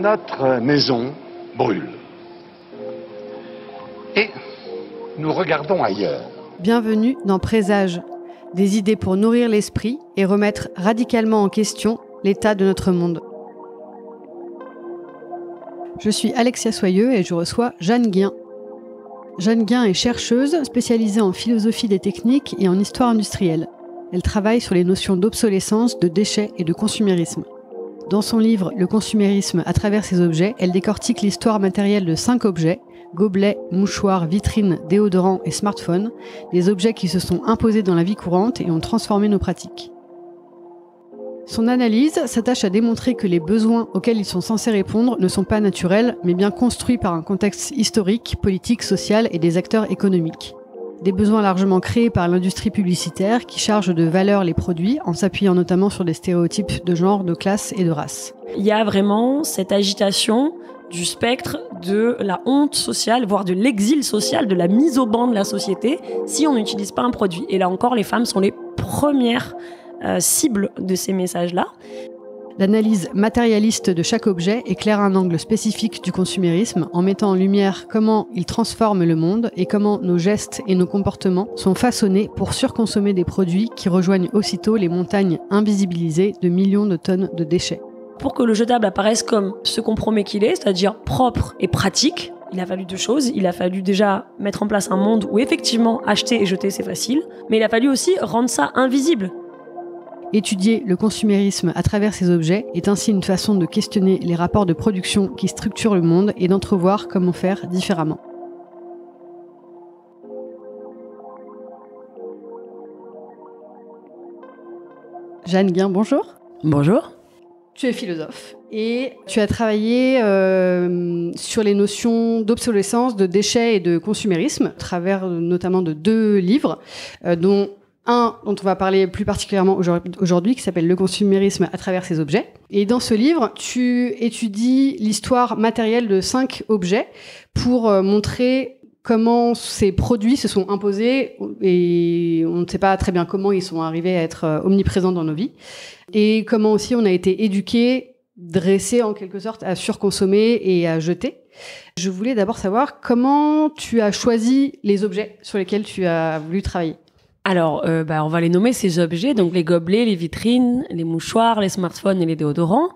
Notre maison brûle. Et nous regardons ailleurs. Bienvenue dans Présage, des idées pour nourrir l'esprit et remettre radicalement en question l'état de notre monde. Je suis Alexia Soyeux et je reçois Jeanne Guin. Jeanne Guin est chercheuse spécialisée en philosophie des techniques et en histoire industrielle. Elle travaille sur les notions d'obsolescence, de déchets et de consumérisme. Dans son livre Le consumérisme à travers ses objets, elle décortique l'histoire matérielle de cinq objets gobelets, mouchoirs, vitrines, déodorants et smartphones, des objets qui se sont imposés dans la vie courante et ont transformé nos pratiques. Son analyse s'attache à démontrer que les besoins auxquels ils sont censés répondre ne sont pas naturels, mais bien construits par un contexte historique, politique, social et des acteurs économiques des besoins largement créés par l'industrie publicitaire qui charge de valeur les produits en s'appuyant notamment sur des stéréotypes de genre, de classe et de race. Il y a vraiment cette agitation du spectre de la honte sociale, voire de l'exil social, de la mise au banc de la société si on n'utilise pas un produit. Et là encore, les femmes sont les premières euh, cibles de ces messages-là. L'analyse matérialiste de chaque objet éclaire un angle spécifique du consumérisme en mettant en lumière comment il transforme le monde et comment nos gestes et nos comportements sont façonnés pour surconsommer des produits qui rejoignent aussitôt les montagnes invisibilisées de millions de tonnes de déchets. Pour que le jetable apparaisse comme ce qu'on qu'il est, c'est-à-dire propre et pratique, il a fallu deux choses. Il a fallu déjà mettre en place un monde où effectivement acheter et jeter c'est facile, mais il a fallu aussi rendre ça invisible. Étudier le consumérisme à travers ces objets est ainsi une façon de questionner les rapports de production qui structurent le monde et d'entrevoir comment faire différemment. Jeanne Guin, bonjour. Bonjour. Tu es philosophe et tu as travaillé euh, sur les notions d'obsolescence, de déchets et de consumérisme, à travers notamment de deux livres, euh, dont un dont on va parler plus particulièrement aujourd'hui, qui s'appelle Le consumérisme à travers ses objets. Et dans ce livre, tu étudies l'histoire matérielle de cinq objets pour euh, montrer comment ces produits se sont imposés et on ne sait pas très bien comment ils sont arrivés à être euh, omniprésents dans nos vies et comment aussi on a été éduqué, dressé en quelque sorte à surconsommer et à jeter. Je voulais d'abord savoir comment tu as choisi les objets sur lesquels tu as voulu travailler. Alors, euh, bah, on va les nommer ces objets, donc les gobelets, les vitrines, les mouchoirs, les smartphones et les déodorants.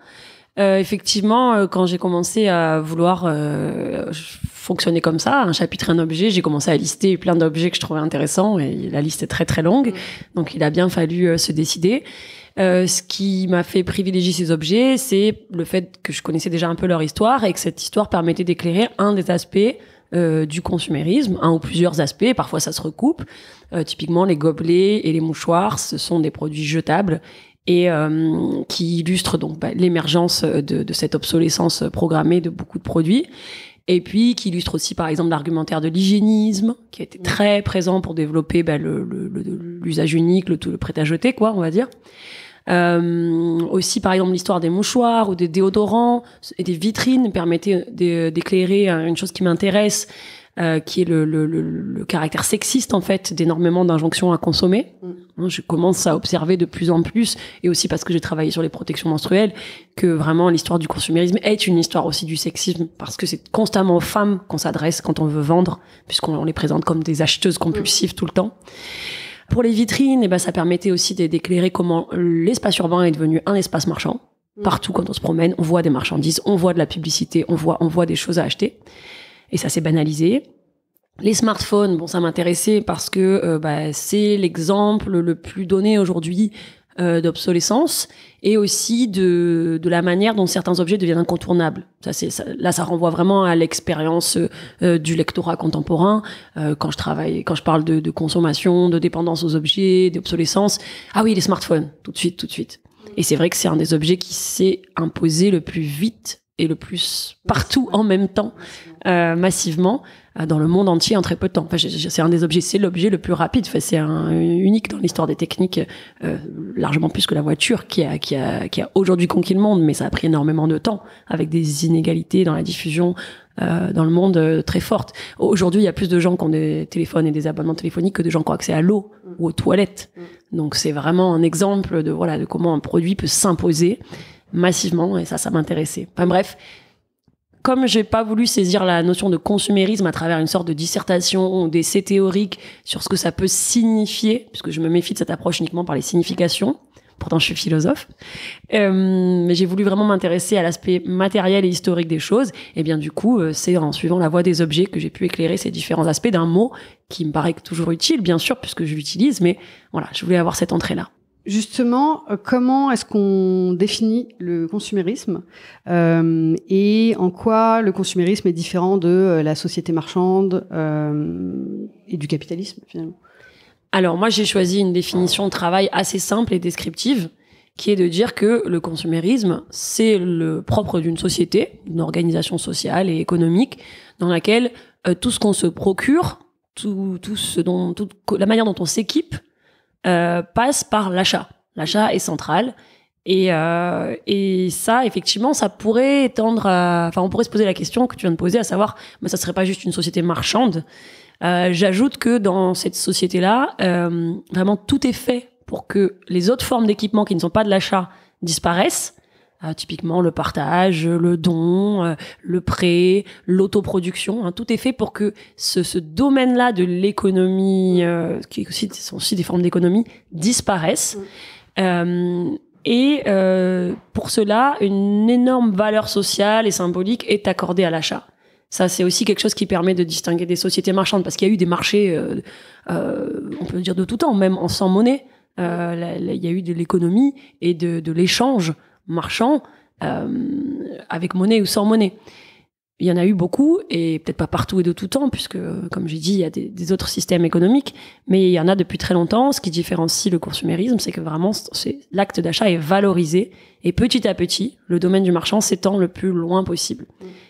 Euh, effectivement, euh, quand j'ai commencé à vouloir fonctionner comme ça, un chapitre, un objet, j'ai commencé à lister plein d'objets que je trouvais intéressants et la liste est très très longue, mm. donc il a bien fallu se décider. ce qui m'a fait privilégier ces objets, c'est le fait que je connaissais déjà un peu leur histoire et que cette histoire permettait d'éclairer un des aspects euh, du consumérisme, un ou plusieurs aspects, parfois ça se recoupe. Euh, typiquement, les gobelets et les mouchoirs, ce sont des produits jetables et euh, qui illustrent donc bah, l'émergence de, cette obsolescence programmée de beaucoup de produits et puis qui illustre aussi par exemple l'argumentaire de l'hygiénisme qui a été mmh. très présent pour développer bah, l'usage unique, le prêt à jeter quoi, on va dire. Euh, aussi, par exemple, l'histoire des mouchoirs ou des déodorants et des vitrines permettait d'éclairer euh, une chose qui m'intéresse, euh, qui est le, caractère sexiste en fait d'énormément d'injonctions à consommer. Mm. Je commence à observer de plus en plus, et aussi parce que j'ai travaillé sur les protections menstruelles, que vraiment l'histoire du consumérisme est une histoire aussi du sexisme, parce que c'est constamment aux femmes qu'on s'adresse quand on veut vendre, puisqu'on les présente comme des acheteuses compulsives mm. tout le temps. Pour les vitrines, et ben, ça permettait aussi d'éclairer comment l'espace urbain est devenu un espace marchand. Mm. Partout, quand on se promène, on voit des marchandises, on voit de la publicité, on voit, on voit des choses à acheter. Et ça s'est banalisé. Les smartphones, bon, ça m'intéressait parce que euh, bah, c'est l'exemple le plus donné aujourd'hui euh, d'obsolescence et aussi de, de la manière dont certains objets deviennent incontournables. Ça, c'est, là, ça renvoie vraiment à l'expérience euh, du lectorat contemporain. Euh, quand je travaille, quand je parle de, de consommation, de dépendance aux objets, d'obsolescence, ah oui, les smartphones, tout de suite, tout de suite. Et c'est vrai que c'est un des objets qui s'est imposé le plus vite et le plus partout en même temps, euh, massivement, euh, dans le monde entier en très peu de temps. Enfin, c'est un des objets, c'est l'objet le plus rapide. Enfin, c'est un, unique dans l'histoire des techniques, euh, largement plus que la voiture, qui a, qui a, qui a aujourd'hui conquis le monde, mais ça a pris énormément de temps, avec des inégalités dans la diffusion, euh, dans le monde euh, très forte. Aujourd'hui, il y a plus de gens qui ont des téléphones et des abonnements téléphoniques que de gens qui ont accès à l'eau ou aux toilettes. Mm. Donc c'est vraiment un exemple de voilà de comment un produit peut s'imposer massivement et ça, ça m'intéressait. Enfin bref, comme j'ai pas voulu saisir la notion de consumérisme à travers une sorte de dissertation ou d'essai théorique sur ce que ça peut signifier, puisque je me méfie de cette approche uniquement par les significations, pourtant je suis philosophe, euh, mais j'ai voulu vraiment m'intéresser à l'aspect matériel et historique des choses, et bien du coup, euh, c'est en suivant la voie des objets que j'ai pu éclairer ces différents aspects d'un mot qui me paraît toujours utile, bien sûr, puisque je l'utilise, mais voilà, je voulais avoir cette entrée-là. Justement, euh, comment est-ce qu'on définit le consumérisme euh, et en quoi le consumérisme est différent de euh, la société marchande et du capitalisme finalement Alors moi j'ai choisi une définition de travail assez simple et descriptive qui est de dire que le consumérisme c'est le propre d'une société, d'une organisation sociale et économique dans laquelle tout ce qu'on se procure, tout, ce toute la manière dont on s'équipe euh, passe par l'achat. L'achat est central. Et, euh, et ça, effectivement, ça pourrait tendre à... Enfin, on pourrait se poser la question que tu viens de poser, à savoir, mais bah, ça serait pas juste une société marchande. Euh, j'ajoute que dans cette société-là, vraiment, tout est fait pour que les autres formes d'équipement qui ne sont pas de l'achat disparaissent ah, typiquement le partage, le don, euh, le prêt, l'autoproduction. Hein, tout est fait pour que ce, ce domaine-là de l'économie, euh, qui aussi, sont aussi des formes d'économie, disparaisse. Euh, et pour cela, une énorme valeur sociale et symbolique est accordée à l'achat. Ça, c'est aussi quelque chose qui permet de distinguer des sociétés marchandes, parce qu'il y a eu des marchés, on peut dire de tout temps, même en sans monnaie. Il y a eu de l'économie et de, de l'échange marchand, euh, avec monnaie ou sans monnaie. Il y en a eu beaucoup, et peut-être pas partout et de tout temps, puisque, comme j'ai dit, il y a des, autres systèmes économiques, mais il y en a depuis très longtemps. Ce qui différencie le consumérisme, c'est que vraiment, l'acte d'achat est valorisé, et petit à petit, le domaine du marchand s'étend le plus loin possible.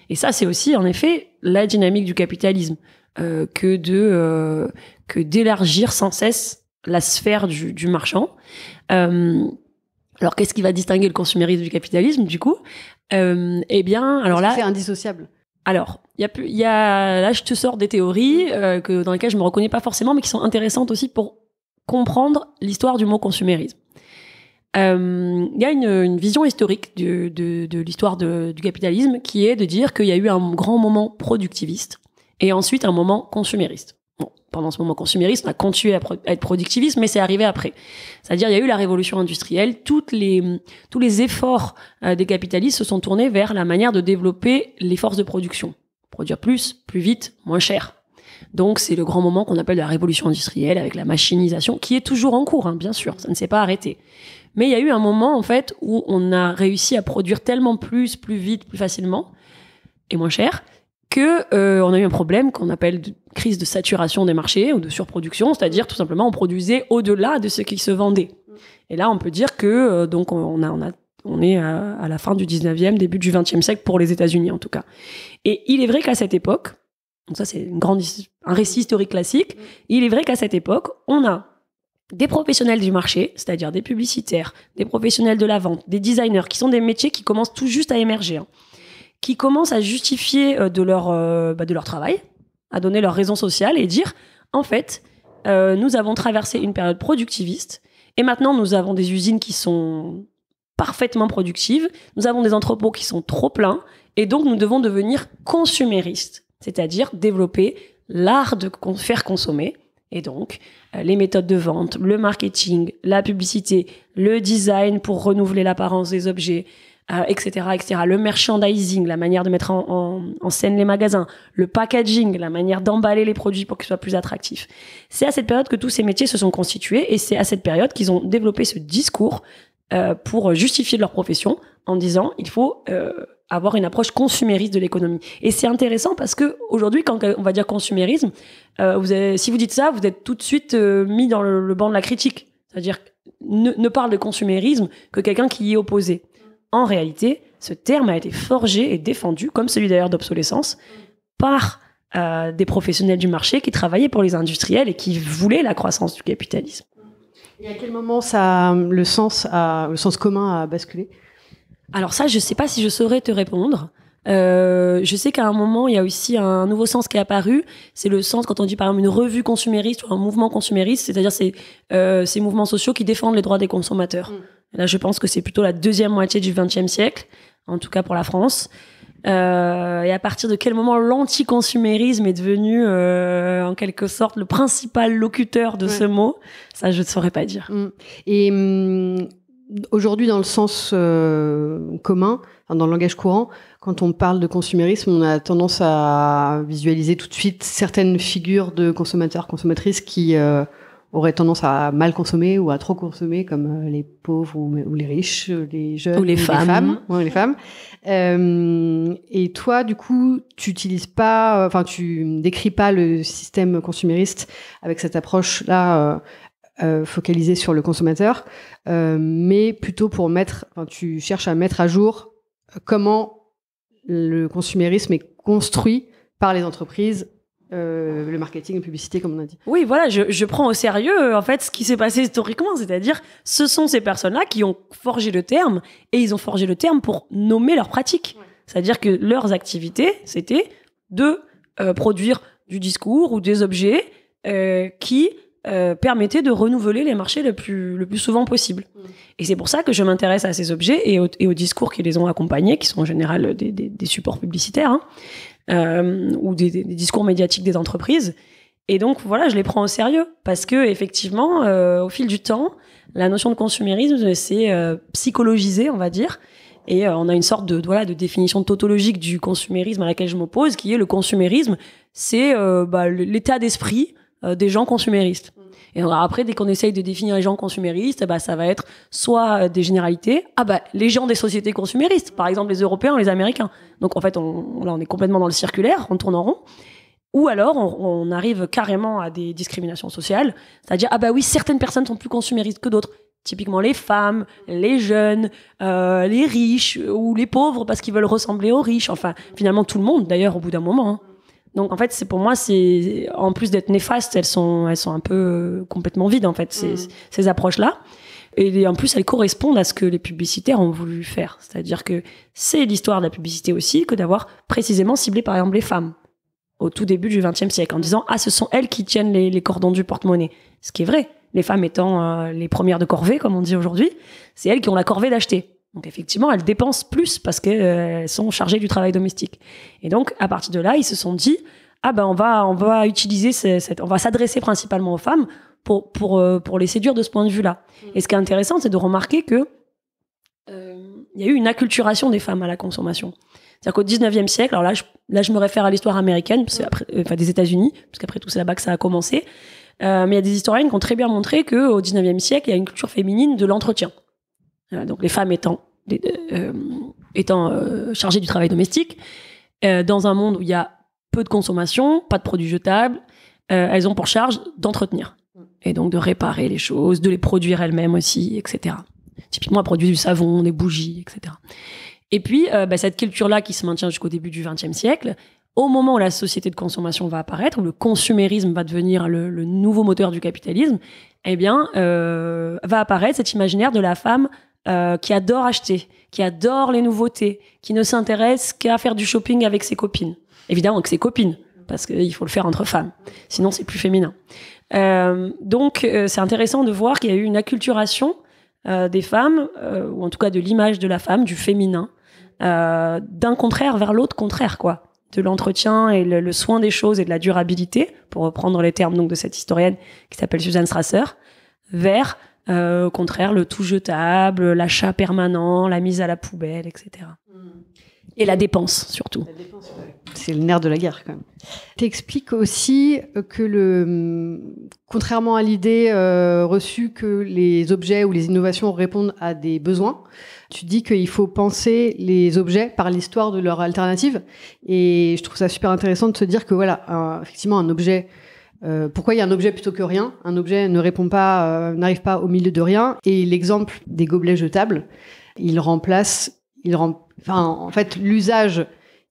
Et ça, c'est aussi, en effet, la dynamique du capitalisme, euh, que de euh, que d'élargir sans cesse la sphère du, du marchand. Euh, alors, qu'est-ce qui va distinguer le consumérisme du capitalisme, du coup euh, Eh bien, alors là. C'est indissociable. Alors, il y a plus, il y là, je te sors des théories mm. euh, que dans lesquelles je me reconnais pas forcément, mais qui sont intéressantes aussi pour comprendre l'histoire du mot consumérisme. Euh, il y a une, vision historique de, de l'histoire du capitalisme qui est de dire qu'il y a eu un grand moment productiviste et ensuite un moment consumériste pendant ce moment consumériste, on a continué à, être productiviste, mais c'est arrivé après. C'est-à-dire, il y a eu la révolution industrielle, toutes les, tous les efforts euh, des capitalistes se sont tournés vers la manière de développer les forces de production. Produire plus, plus vite, moins cher. Donc c'est le grand moment qu'on appelle la révolution industrielle avec la machinisation, qui est toujours en cours, hein, bien sûr, ça ne s'est pas arrêté. Mais il y a eu un moment en fait où on a réussi à produire tellement plus, plus vite, plus facilement et moins cher, qu'on euh, on a eu un problème qu'on appelle crise de saturation des marchés ou de surproduction, c'est-à-dire tout simplement on produisait au-delà de ce qui se vendait. Et là, on peut dire que euh, donc on est à, la fin du 19e, début du 20e siècle pour les États-Unis en tout cas. Et il est vrai qu'à cette époque, donc ça c'est un récit historique classique, il est vrai qu'à cette époque, on a des professionnels du marché, c'est-à-dire des publicitaires, des professionnels de la vente, des designers, qui sont des métiers qui commencent tout juste à émerger. Hein qui commencent à justifier euh, de, leur, euh, bah, de leur travail, à donner leur raison sociale et dire, en fait, euh, nous avons traversé une période productiviste et maintenant nous avons des usines qui sont parfaitement productives, nous avons des entrepôts qui sont trop pleins et donc nous devons devenir consuméristes, c'est-à-dire développer l'art de faire consommer et donc les méthodes de vente, le marketing, la publicité, le design pour renouveler l'apparence des objets, euh, etc., Le merchandising, la manière de mettre en, scène les magasins, le packaging, la manière d'emballer les produits pour qu'ils soient plus attractifs. C'est à cette période que tous ces métiers se sont constitués et c'est à cette période qu'ils ont développé ce discours euh, pour justifier leur profession en disant il faut euh, avoir une approche consumériste de l'économie. Et c'est intéressant parce que aujourd'hui, quand on va dire consumérisme, si vous dites ça, vous êtes tout de suite mis dans le, banc de la critique. C'est-à-dire ne, ne, parle de consumérisme que quelqu'un qui y est opposé. En réalité, ce terme a été forgé et défendu, comme celui d'ailleurs d'obsolescence, par euh, des professionnels du marché qui travaillaient pour les industriels et qui voulaient la croissance du capitalisme. Et à quel moment ça, le, sens le sens commun a basculé Alors ça, je ne sais pas si je saurais te répondre. Euh, je sais qu'à un moment, il y a aussi un nouveau sens qui est apparu. C'est le sens quand on dit par exemple une revue consumériste ou un mouvement consumériste, c'est-à-dire c'est euh, ces mouvements sociaux qui défendent les droits des consommateurs. Mm. Là, je pense que c'est plutôt la deuxième moitié du XXe siècle, en tout cas pour la France. Euh, et à partir de quel moment l'anticonsumérisme est devenu euh, en quelque sorte le principal locuteur de ce mot Ça, je ne saurais pas dire. Mm. Et mm, aujourd'hui, dans le sens euh, commun, dans le langage courant, quand on parle de consumérisme, on a tendance à visualiser tout de suite certaines figures de consommateurs, consommatrices qui euh, auraient tendance à mal consommer ou à trop consommer, comme euh, les pauvres ou, les riches, euh, les jeunes, ou les, femmes. les femmes. Euh, et toi, du coup, tu n'utilises pas, enfin, tu décris pas le système consumériste avec cette approche-là focalisée sur le consommateur, mais plutôt pour mettre, tu cherches à mettre à jour comment le consumérisme est construit par les entreprises euh, le marketing, la publicité, comme on a dit. Oui, voilà, je, prends au sérieux euh, en fait ce qui s'est passé historiquement, c'est-à-dire ce sont ces personnes-là qui ont forgé le terme et ils ont forgé le terme pour nommer leurs pratiques. C'est-à-dire que leurs activités, c'était de euh, produire du discours ou des objets qui permettaient de renouveler les marchés le plus, le plus souvent possible. Et c'est pour ça que je m'intéresse à ces objets et, aux discours qui les ont accompagnés, qui sont en général des, des supports publicitaires. Hein. Euh, ou des, discours médiatiques des entreprises. Et donc voilà, je les prends au sérieux parce que effectivement, euh, au fil du temps, la notion de consumérisme s'est euh, psychologisée, on va dire, et on a une sorte de, voilà de définition tautologique du consumérisme à laquelle je m'oppose, qui est le consumérisme, c'est bah, l'état d'esprit des gens consuméristes. Et après, dès qu'on essaye de définir les gens consuméristes, bah, ça va être soit euh, des généralités, ah bah, les gens des sociétés consuméristes, par exemple les Européens, les Américains. Donc en fait, là, on est complètement dans le circulaire, on tourne en rond. Ou alors, on, arrive carrément à des discriminations sociales, c'est-à-dire, ah bah oui, certaines personnes sont plus consuméristes que d'autres. Typiquement les femmes, les jeunes, euh, les riches ou les pauvres parce qu'ils veulent ressembler aux riches. Enfin, finalement tout le monde d'ailleurs au bout d'un moment. Hein. Donc en fait, c'est pour moi, c'est en plus d'être néfastes, elles sont, elles sont un peu euh, complètement vides en fait ces, mm. approches-là. Et en plus, elles correspondent à ce que les publicitaires ont voulu faire. C'est-à-dire que c'est l'histoire de la publicité aussi que d'avoir précisément ciblé par exemple les femmes au tout début du XXe siècle en disant ah ce sont elles qui tiennent les, cordons du porte-monnaie, ce qui est vrai. Les femmes étant euh, les premières de corvée comme on dit aujourd'hui, c'est elles qui ont la corvée d'acheter. Donc effectivement, elles dépensent plus parce qu'elles euh, sont chargées du travail domestique. Et donc à partir de là, ils se sont dit ah ben on va on va utiliser cette on va s'adresser principalement aux femmes pour pour euh, pour les séduire de ce point de vue-là. Mmh. Et ce qui est intéressant, c'est de remarquer que euh, il y a eu une acculturation des femmes à la consommation. C'est-à-dire qu'au 19 siècle, alors là je, me réfère à l'histoire américaine, mmh. enfin des États-Unis, parce qu'après tout, c'est là-bas que ça a commencé. mais il y a des historiennes qui ont très bien montré qu'au 19e siècle, il y a une culture féminine de l'entretien donc les femmes étant, euh, étant euh, chargées du travail domestique, euh, dans un monde où il y a peu de consommation, pas de produits jetables, elles ont pour charge d'entretenir mm. et donc de réparer les choses, de les produire elles-mêmes aussi, etc. Typiquement, à produire du savon, des bougies, etc. Et puis, bah, cette culture-là qui se maintient jusqu'au début du XXe siècle, au moment où la société de consommation va apparaître, où le consumérisme va devenir le, nouveau moteur du capitalisme, eh bien, va apparaître cet imaginaire de la femme euh, qui adore acheter, qui adore les nouveautés, qui ne s'intéresse qu'à faire du shopping avec ses copines. Évidemment avec ses copines, parce qu'il faut le faire entre femmes, sinon c'est plus féminin. Euh, donc euh, c'est intéressant de voir qu'il y a eu une acculturation euh, des femmes, euh, ou en tout cas de l'image de la femme, du féminin, d'un contraire vers l'autre contraire, quoi de l'entretien et le, le, soin des choses et de la durabilité, pour reprendre les termes donc de cette historienne qui s'appelle Suzanne Strasser, vers euh, au contraire, le tout jetable, l'achat permanent, la mise à la poubelle, etc. Mm. Et la dépense, surtout. C'est le nerf de la guerre, quand même. expliques aussi euh, que le, mm, contrairement à l'idée euh, reçue que les objets ou les innovations répondent à des besoins, tu dis qu'il faut penser les objets par l'histoire de leur alternative. Et je trouve ça super intéressant de se dire que voilà, effectivement, un objet euh, pourquoi il y a un objet plutôt que rien Un objet ne répond pas, euh, n'arrive pas au milieu de rien. Et l'exemple des gobelets jetables, il remplace, il enfin, en fait, l'usage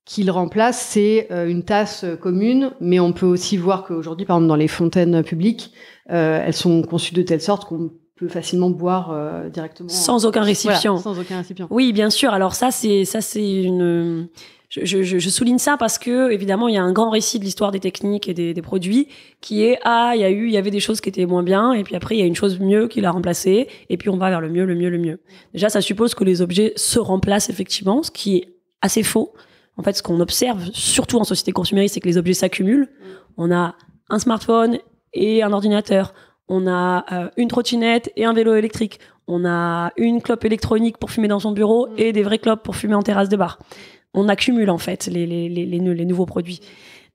qu'il remplace, c'est euh, une tasse commune, mais on peut aussi voir qu'aujourd'hui, par exemple, dans les fontaines publiques, elles sont conçues de telle sorte qu'on peut facilement boire directement sans aucun récipient. sans aucun récipient. Oui, bien sûr. Alors ça, c'est ça, c'est une je, souligne ça parce que évidemment il y a un grand récit de l'histoire des techniques et des, produits qui est ah il y eu il y avait des choses qui étaient moins bien et puis après il y a une chose mieux qui l'a remplacée et puis on va vers le mieux le mieux le mieux. Déjà ça suppose que les objets se remplacent effectivement, ce qui est assez faux. En fait ce qu'on observe surtout en société consumériste c'est que les objets s'accumulent. Mm. On a un smartphone et un ordinateur. On a euh, une trottinette et un vélo électrique. On a une clope électronique pour fumer dans son bureau mm. et des vraies clopes pour fumer en terrasse de bar on accumule en fait les, nouveaux produits.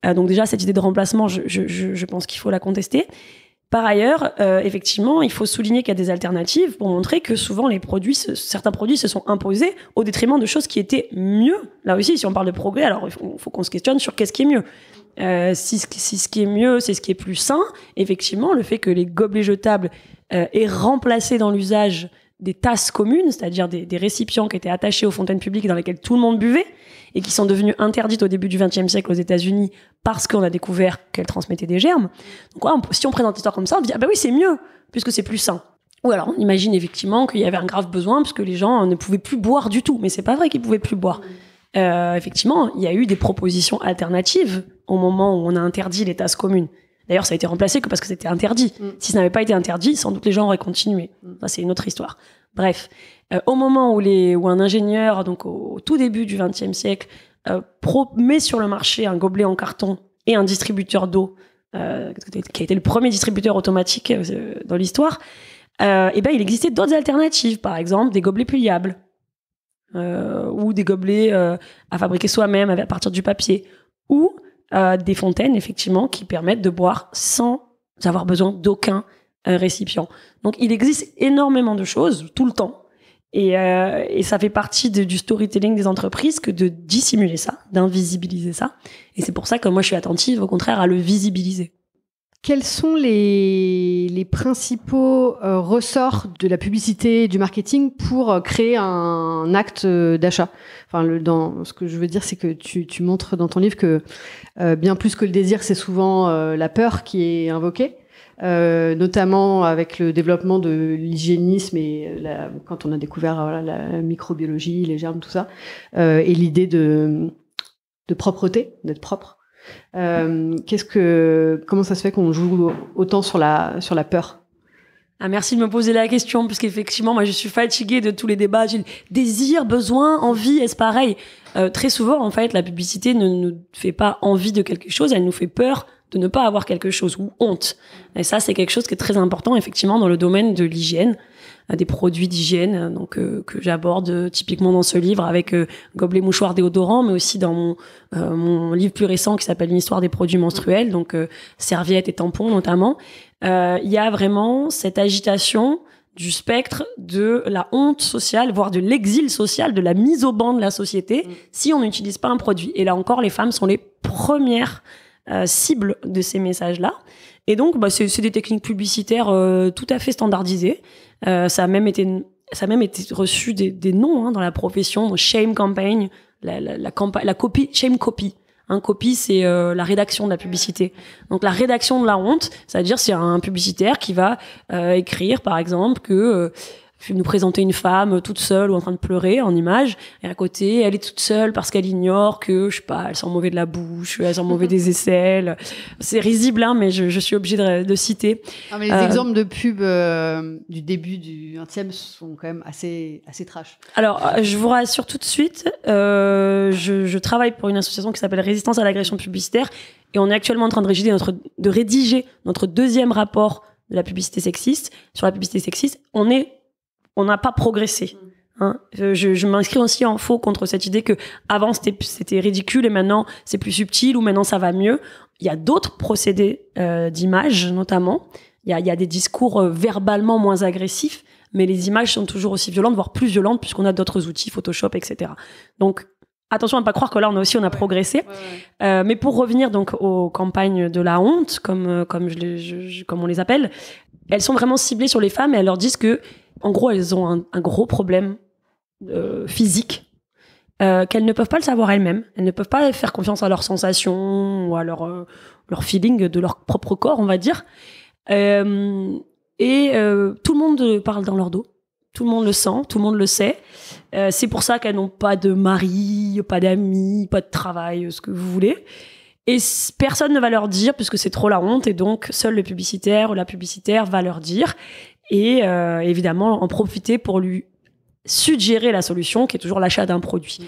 Euh, donc déjà, cette idée de remplacement, je, pense qu'il faut la contester. Par ailleurs, euh, effectivement, il faut souligner qu'il y a des alternatives pour montrer que souvent les produits, certains produits se sont imposés au détriment de choses qui étaient mieux. Là aussi, si on parle de progrès, alors il faut, qu'on se questionne sur qu'est-ce qui est mieux. Euh, si, ce qui est mieux, c'est ce qui est plus sain, effectivement, le fait que les gobelets jetables aient remplacé dans l'usage des tasses communes, c'est-à-dire des, récipients qui étaient attachés aux fontaines publiques dans lesquelles tout le monde buvait et qui sont devenues interdites au début du XXe siècle aux États-Unis parce qu'on a découvert qu'elles transmettaient des germes. Donc si on présente l'histoire comme ça, on dit ah ben oui c'est mieux puisque c'est plus sain. Ou alors on imagine effectivement qu'il y avait un grave besoin puisque les gens ne pouvaient plus boire du tout, mais c'est pas vrai qu'ils pouvaient plus boire. Euh, effectivement, il y a eu des propositions alternatives au moment où on a interdit les tasses communes. D'ailleurs, ça a été remplacé que parce que c'était interdit. Mm. Si ça n'avait pas été interdit, sans doute les gens auraient continué. Mm. c'est une autre histoire. Bref, euh, au moment où, un ingénieur, donc au, tout début du XXe siècle, euh, met sur le marché un gobelet en carton et un distributeur d'eau, euh, qui a été le premier distributeur automatique euh, dans l'histoire, et eh ben, il existait d'autres alternatives, par exemple des gobelets pliables ou des gobelets à fabriquer soi-même à partir du papier ou euh, des fontaines, effectivement, qui permettent de boire sans avoir besoin d'aucun euh, récipient. Donc il existe énormément de choses tout le temps. Et, euh, ça fait partie du storytelling des entreprises que de dissimuler ça, d'invisibiliser ça. Et c'est pour ça que moi je suis attentive au contraire à le visibiliser. Quels sont les, les principaux euh, ressorts de la publicité et du marketing pour euh, créer un acte euh, d'achat enfin, le, dans, Ce que je veux dire, c'est que tu, tu, montres dans ton livre que bien plus que le désir, c'est souvent la peur qui est invoquée. notamment avec le développement de l'hygiénisme et la, quand on a découvert la microbiologie, les germes, tout ça, et l'idée de, de propreté, d'être propre. Euh, qu'est-ce que, comment ça se fait qu'on joue autant sur la sur la peur ah, merci de me poser la question, parce qu'effectivement, moi, je suis fatiguée de tous les débats. J'ai désir, besoin, envie, est-ce pareil euh, Très souvent, en fait, la publicité ne nous fait pas envie de quelque chose, elle nous fait peur de ne pas avoir quelque chose ou honte. Et ça, c'est quelque chose qui est très important effectivement dans le domaine de l'hygiène, euh, des produits d'hygiène, euh, donc euh, que j'aborde typiquement dans ce livre avec gobelet, mouchoir, déodorant, mais aussi dans mon, livre plus récent qui s'appelle L'Histoire des produits menstruels, donc serviettes et tampons notamment. Il y a vraiment cette agitation du spectre de la honte sociale, voire de l'exil social, de la mise au banc de la société, mmh. si on n'utilise pas un produit. Et là encore, les femmes sont les premières euh, cible de ces messages-là. Et donc, bah, c'est des techniques publicitaires euh, tout à fait standardisées. Euh, ça a même été ça a même été reçu des, des noms hein, dans la profession, shame campaign, la, la, la, la copie, shame copy. Un copy, c'est la rédaction de la publicité. Donc la rédaction de la honte, c'est-à-dire c'est un publicitaire qui va euh, écrire, par exemple, que nous présenter une femme euh, toute seule ou en train de pleurer en image et à côté elle est toute seule parce qu'elle ignore que je sais pas elle sent mauvais de la bouche elle sent mauvais des aisselles c'est risible hein, mais je, suis obligée de, citer mais les euh, exemples de pubs euh, du début du 20e sont quand même assez assez trash alors je vous rassure tout de suite je, je travaille pour une association qui s'appelle Résistance à l'agression publicitaire et on est actuellement en train de rédiger notre, de rédiger notre deuxième rapport de la publicité sexiste sur la publicité sexiste on est on n'a pas progressé. Mm. Hein. Euh, je, m'inscris aussi en faux contre cette idée que avant c'était ridicule et maintenant c'est plus subtil ou maintenant ça va mieux. Il y a d'autres procédés euh, d'image notamment. Il y a, des discours euh, verbalement moins agressifs, mais les images sont toujours aussi violentes, voire plus violentes puisqu'on a d'autres outils, Photoshop, etc. Donc attention à ne pas croire que là on a aussi on a progressé. mais pour revenir donc aux campagnes de la honte, comme comme on les appelle, elles sont vraiment ciblées sur les femmes et elles leur disent que en gros, elles ont un, gros problème euh, physique euh, qu'elles ne peuvent pas le savoir elles-mêmes. Elles ne peuvent pas faire confiance à leurs sensations ou à leur, euh, feeling de leur propre corps, on va dire. et tout le monde parle dans leur dos. Tout le monde le sent, tout le monde le sait. c'est pour ça qu'elles n'ont pas de mari, pas d'amis, pas de travail, ce que vous voulez. Et personne ne va leur dire, puisque c'est trop la honte, et donc seul le publicitaire ou la publicitaire va leur dire et euh, évidemment en profiter pour lui suggérer la solution qui est toujours l'achat d'un produit.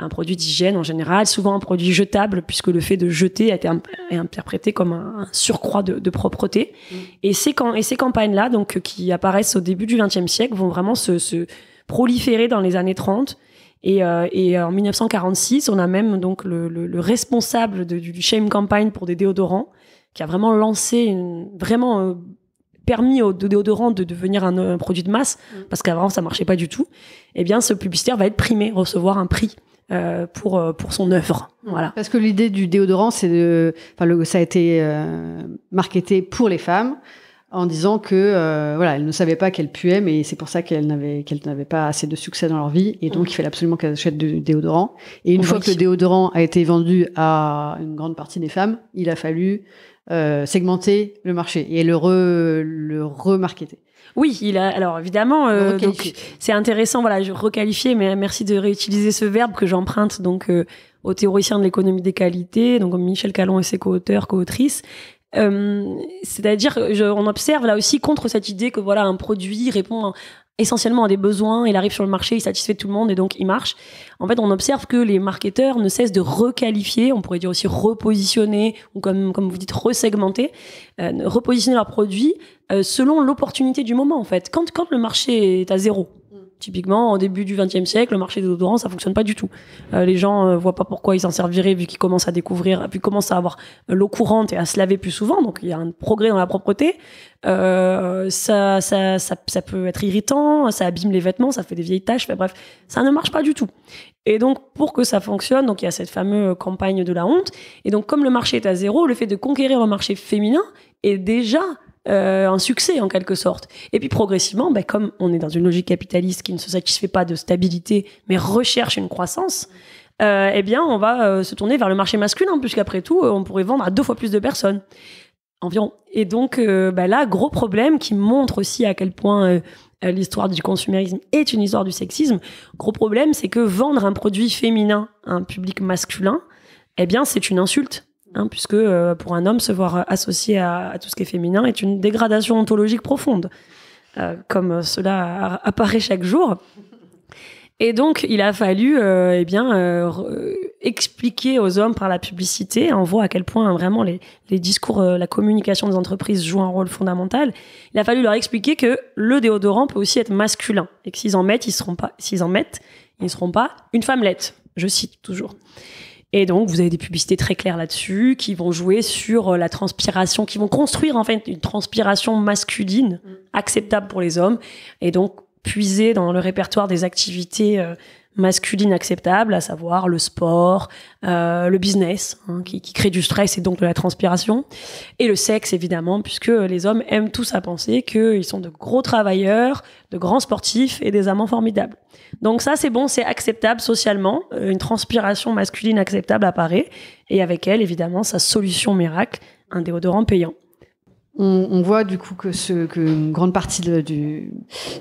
Un produit d'hygiène en général, souvent un produit jetable puisque le fait de jeter a été interprété comme un, surcroît de, propreté. Mm. Et, ces, et ces campagnes-là, donc qui apparaissent au début du XXe siècle, vont vraiment se, proliférer dans les années 30. Et, euh, et, en 1946, on a même donc le, responsable du Shame Campaign pour des déodorants qui a vraiment lancé une, vraiment euh, permis au déodorant de devenir un, produit de masse, mm. parce qu'avant ça marchait pas du tout, et eh bien ce publicitaire va être primé, recevoir un prix. Euh, pour euh, pour son œuvre mm. voilà parce que l'idée du déodorant c'est de ça a été euh, marketé pour les femmes en disant que voilà, elle ne savaient pas qu'elles puaient, mais c'est pour ça qu'elles n'avaient qu'elle n'avait pas assez de succès dans leur vie, et donc mm. il fallait absolument qu'elles achètent du déodorant. Et une fois que le déodorant a été vendu à une grande partie des femmes, il a fallu euh, segmenter le marché et le, re, le remarketer. Oui, il a alors évidemment euh, c'est intéressant voilà, je requalifier mais merci de réutiliser ce verbe que j'emprunte donc euh, aux théoriciens de l'économie des qualités donc Michel Calon et ses co-auteurs, co-autrices. c'est-à-dire on observe là aussi contre cette idée que voilà un produit répond essentiellement à des besoins, il arrive sur le marché, il satisfait tout le monde et donc il marche. En fait, on observe que les marketeurs ne cessent de requalifier, on pourrait dire aussi repositionner, ou comme, comme vous dites, resegmenter, euh, repositionner leurs produits euh, selon l'opportunité du moment, en fait. Quand, quand le marché est à zéro, Typiquement, au début du XXe siècle, le marché des odorants, ça fonctionne pas du tout. Euh, les gens ne euh, voient pas pourquoi ils s'en serviraient vu qu'ils commencent à découvrir, puis commencent à avoir l'eau courante et à se laver plus souvent. Donc il y a un progrès dans la propreté. Euh, ça, ça, peut être irritant, ça abîme les vêtements, ça fait des vieilles taches. mais bref, ça ne marche pas du tout. Et donc pour que ça fonctionne, donc il y a cette fameuse campagne de la honte. Et donc comme le marché est à zéro, le fait de conquérir le marché féminin est déjà euh, un succès en quelque sorte. Et puis progressivement, bah, comme on est dans une logique capitaliste qui ne se satisfait pas de stabilité, mais recherche une croissance, euh, eh bien, on va euh, se tourner vers le marché masculin, puisqu'après tout, on pourrait vendre à deux fois plus de personnes environ. Et donc bah, là, gros problème qui montre aussi à quel point l'histoire du consumérisme est une histoire du sexisme. Gros problème, c'est que vendre un produit féminin à un public masculin, eh bien, c'est une insulte Hein, puisque euh, pour un homme, se voir euh, associé à, tout ce qui est féminin est une dégradation ontologique profonde, euh, comme cela apparaît chaque jour. Et donc, il a fallu eh bien, expliquer aux hommes par la publicité, on voit à quel point hein, vraiment les, discours, la communication des entreprises jouent un rôle fondamental, il a fallu leur expliquer que le déodorant peut aussi être masculin, et que s'ils en mettent, ils seront pas, en ils ne seront pas une femmelette, je cite toujours. Et donc, vous avez des publicités très claires là-dessus qui vont jouer sur euh, la transpiration, qui vont construire en fait une transpiration masculine mm. acceptable pour les hommes. Et donc, puiser dans le répertoire des activités euh, masculine acceptable, à savoir le sport, euh, le business, hein, qui, qui, crée du stress et donc de la transpiration, et le sexe évidemment, puisque les hommes aiment tous à penser qu'ils sont de gros travailleurs, de grands sportifs et des amants formidables. Donc ça c'est bon, c'est acceptable socialement, euh, une transpiration masculine acceptable apparaît, et avec elle évidemment sa solution miracle, un déodorant payant. On, voit du coup que, ce, que une grande partie du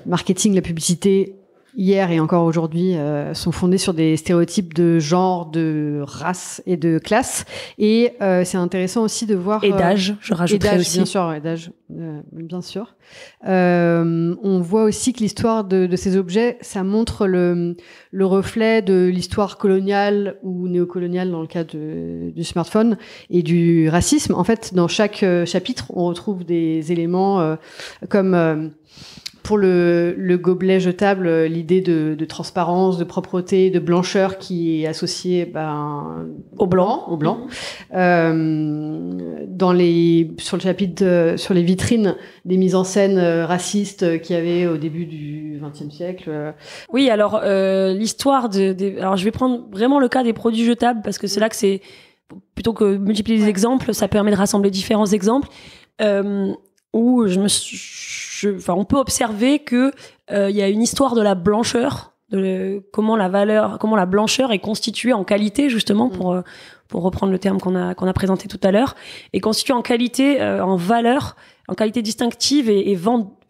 marketing, la publicité hier et encore aujourd'hui euh, sont fondés sur des stéréotypes de genre, de race et de classe. Et euh, c'est intéressant aussi de voir et euh, d'âge, je rajouterais et aussi. Bien sûr, et d'âge, bien sûr. on voit aussi que l'histoire de, de, ces objets, ça montre le, le reflet de l'histoire coloniale ou néocoloniale dans le cas du smartphone et du racisme. En fait, dans chaque chapitre, on retrouve des éléments comme pour le, gobelet jetable, euh, l'idée de, transparence, de propreté, de blancheur qui est associée ben, au blanc, au blanc. Mhm. Euh, dans les, sur le chapitre, sur les vitrines des mises en scène euh, racistes qu'il y avait au début du XXe siècle. Oui, alors l'histoire de, alors je vais prendre vraiment le cas des produits jetables parce que c'est mhm. là que c'est plutôt que multiplier les exemples, ça permet de rassembler différents exemples où je me suis enfin, on peut observer qu'il euh, y a une histoire de la blancheur de comment la valeur, comment la blancheur est constituée en qualité justement mm. euh, pour reprendre le terme qu'on a présenté tout à l'heure, est constituée en qualité, euh, en valeur en qualité distinctive et, et,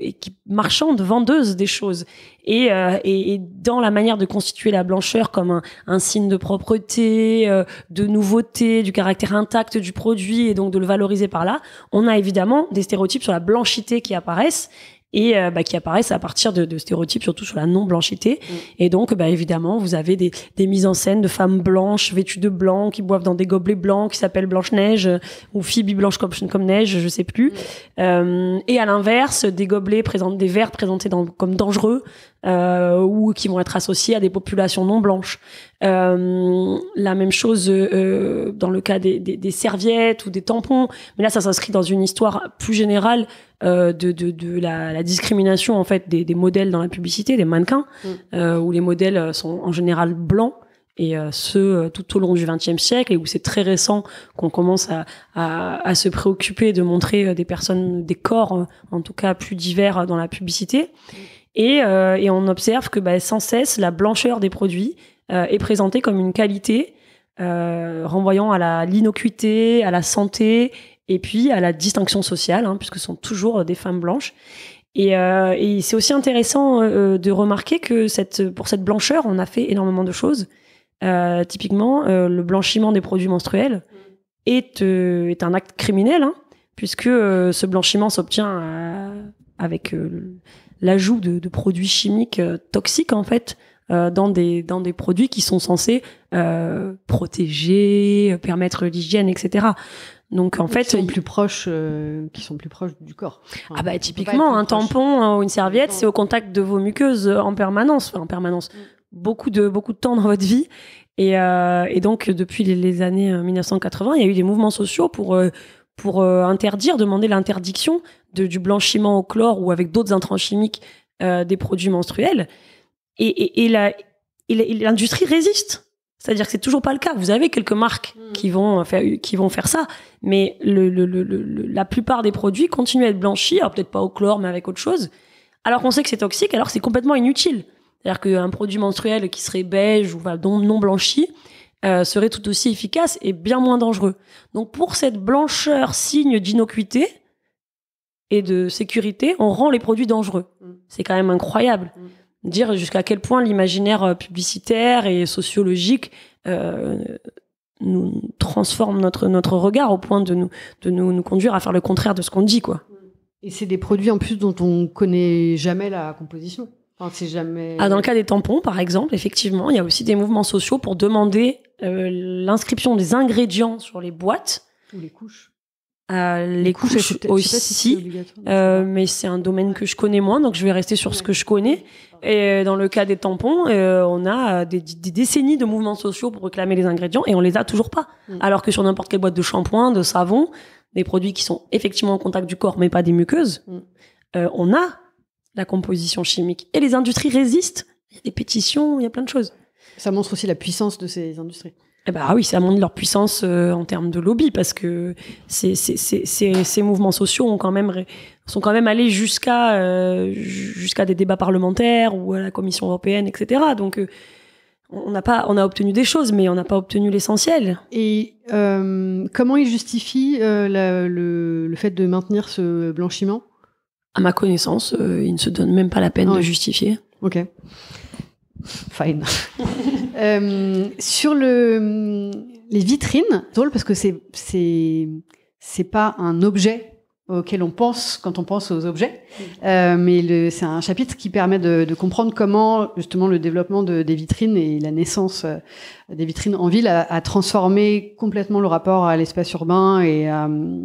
et marchande, vendeuse des choses. Euh, et, dans la manière de constituer la blancheur comme un, signe de propreté, euh, de nouveauté, du caractère intact du produit et donc de le valoriser par là, on a évidemment des stéréotypes sur la blanchité qui apparaissent et euh, bah, qui apparaissent à partir de, stéréotypes, surtout sur la non-blanchité. Mm. Et donc, bah, évidemment, vous avez des, mises en scène de femmes blanches, vêtues de blanc, qui boivent dans des gobelets blancs, qui s'appellent Blanche-Neige, euh, ou Phoebe Blanche comme, comme Neige, je sais plus. Mm. Euh, et à l'inverse, des gobelets présentent des verres présentés comme dangereux, euh, ou qui vont être associés à des populations non blanches. Euh, la même chose euh, euh, dans le cas des, des, des, serviettes ou des tampons. Mais là, ça s'inscrit dans une histoire plus générale euh, de, de, de la, la, discrimination en fait des, des, modèles dans la publicité, des mannequins, mm. euh, où les modèles euh, sont en général blancs. Et euh, ce, tout au long du XXe siècle, et où c'est très récent qu'on commence à, à, à, se préoccuper de montrer des personnes, des corps, en tout cas plus divers dans la publicité. Mm. Euh, et, on observe que bah, sans cesse, la blancheur des produits euh, est présentée comme une qualité euh, renvoyant à l'innocuité, à la santé et puis à la distinction sociale, hein, puisque ce sont toujours des femmes blanches. Et, c'est aussi intéressant de remarquer que cette, pour cette blancheur, on a fait énormément de choses. typiquement, le blanchiment des produits menstruels est, est un acte criminel, hein, puisque ce blanchiment s'obtient avec l'ajout de, produits chimiques euh, toxiques en fait euh, dans des dans des produits qui sont censés euh, protéger, permettre l'hygiène, etc. Donc en qui fait, sont plus proches, qui sont plus proches du corps. ah bah typiquement un tampon ou une serviette, c'est au contact de vos muqueuses en permanence, en permanence. Mm. Beaucoup de beaucoup de temps dans votre vie. Et, donc depuis les, les, années 1980, il y a eu des mouvements sociaux pour pour interdire, demander l'interdiction de, du blanchiment au chlore ou avec d'autres intrants chimiques euh, des produits menstruels. Et, et, la, l'industrie résiste. C'est-à-dire que c'est toujours pas le cas. Vous avez quelques marques hmm. qui vont faire qui vont faire ça, mais le, la plupart des produits continuent à être blanchis, alors peut-être pas au chlore, mais avec autre chose. Alors qu'on sait que c'est toxique, alors que c'est complètement inutile. C'est-à-dire qu'un produit menstruel qui serait beige ou non blanchi euh, serait tout aussi efficace et bien moins dangereux. Donc pour cette blancheur signe d'innocuité, et de sécurité, on rend les produits dangereux. Mm. C'est quand même incroyable. Mm. Dire jusqu'à quel point l'imaginaire euh, publicitaire et sociologique euh, nous transforme notre, notre regard au point de nous, de nous, nous conduire à faire le contraire de ce qu'on dit. quoi. Mm. Et c'est des produits en plus dont on connaît jamais la composition. Enfin, c'est jamais... Ah, dans le cas des tampons, par exemple, effectivement, il y a aussi des mouvements sociaux pour demander euh, l'inscription des ingrédients sur les boîtes. Ou les couches. Euh, les, couches, aussi, euh, mais c'est un domaine que je connais moins, donc je vais rester sur ce que je connais. Et dans le cas des tampons, euh, on a des, décennies de mouvements sociaux pour réclamer les ingrédients et on les a toujours pas. Mm. Alors que sur n'importe quelle boîte de shampoing, de savon, des produits qui sont effectivement en contact du corps mais pas des muqueuses, mm. on a la composition chimique. Et les industries résistent. Il y a des pétitions, il y a plein de choses. Ça montre aussi la puissance de ces industries. Eh bien ah oui, ça montre leur puissance euh, en termes de lobby parce que ces, mouvements sociaux ont quand même, sont quand même allés jusqu'à euh, jusqu'à des débats parlementaires ou à la Commission européenne, etc. Donc euh, on n'a pas, on a obtenu des choses, mais on n'a pas obtenu l'essentiel. Et comment ils justifient le, fait de maintenir ce blanchiment à ma connaissance, ils il ne se donne même pas la peine de justifier. Ok fine. Euh, sur le, les vitrines, drôle parce que c'est, c'est, c'est pas un objet auquel on pense quand on pense aux objets, euh, mais c'est un chapitre qui permet de, comprendre comment justement le développement des vitrines et la naissance euh, des vitrines en ville a, transformé complètement le rapport à l'espace urbain et, euh,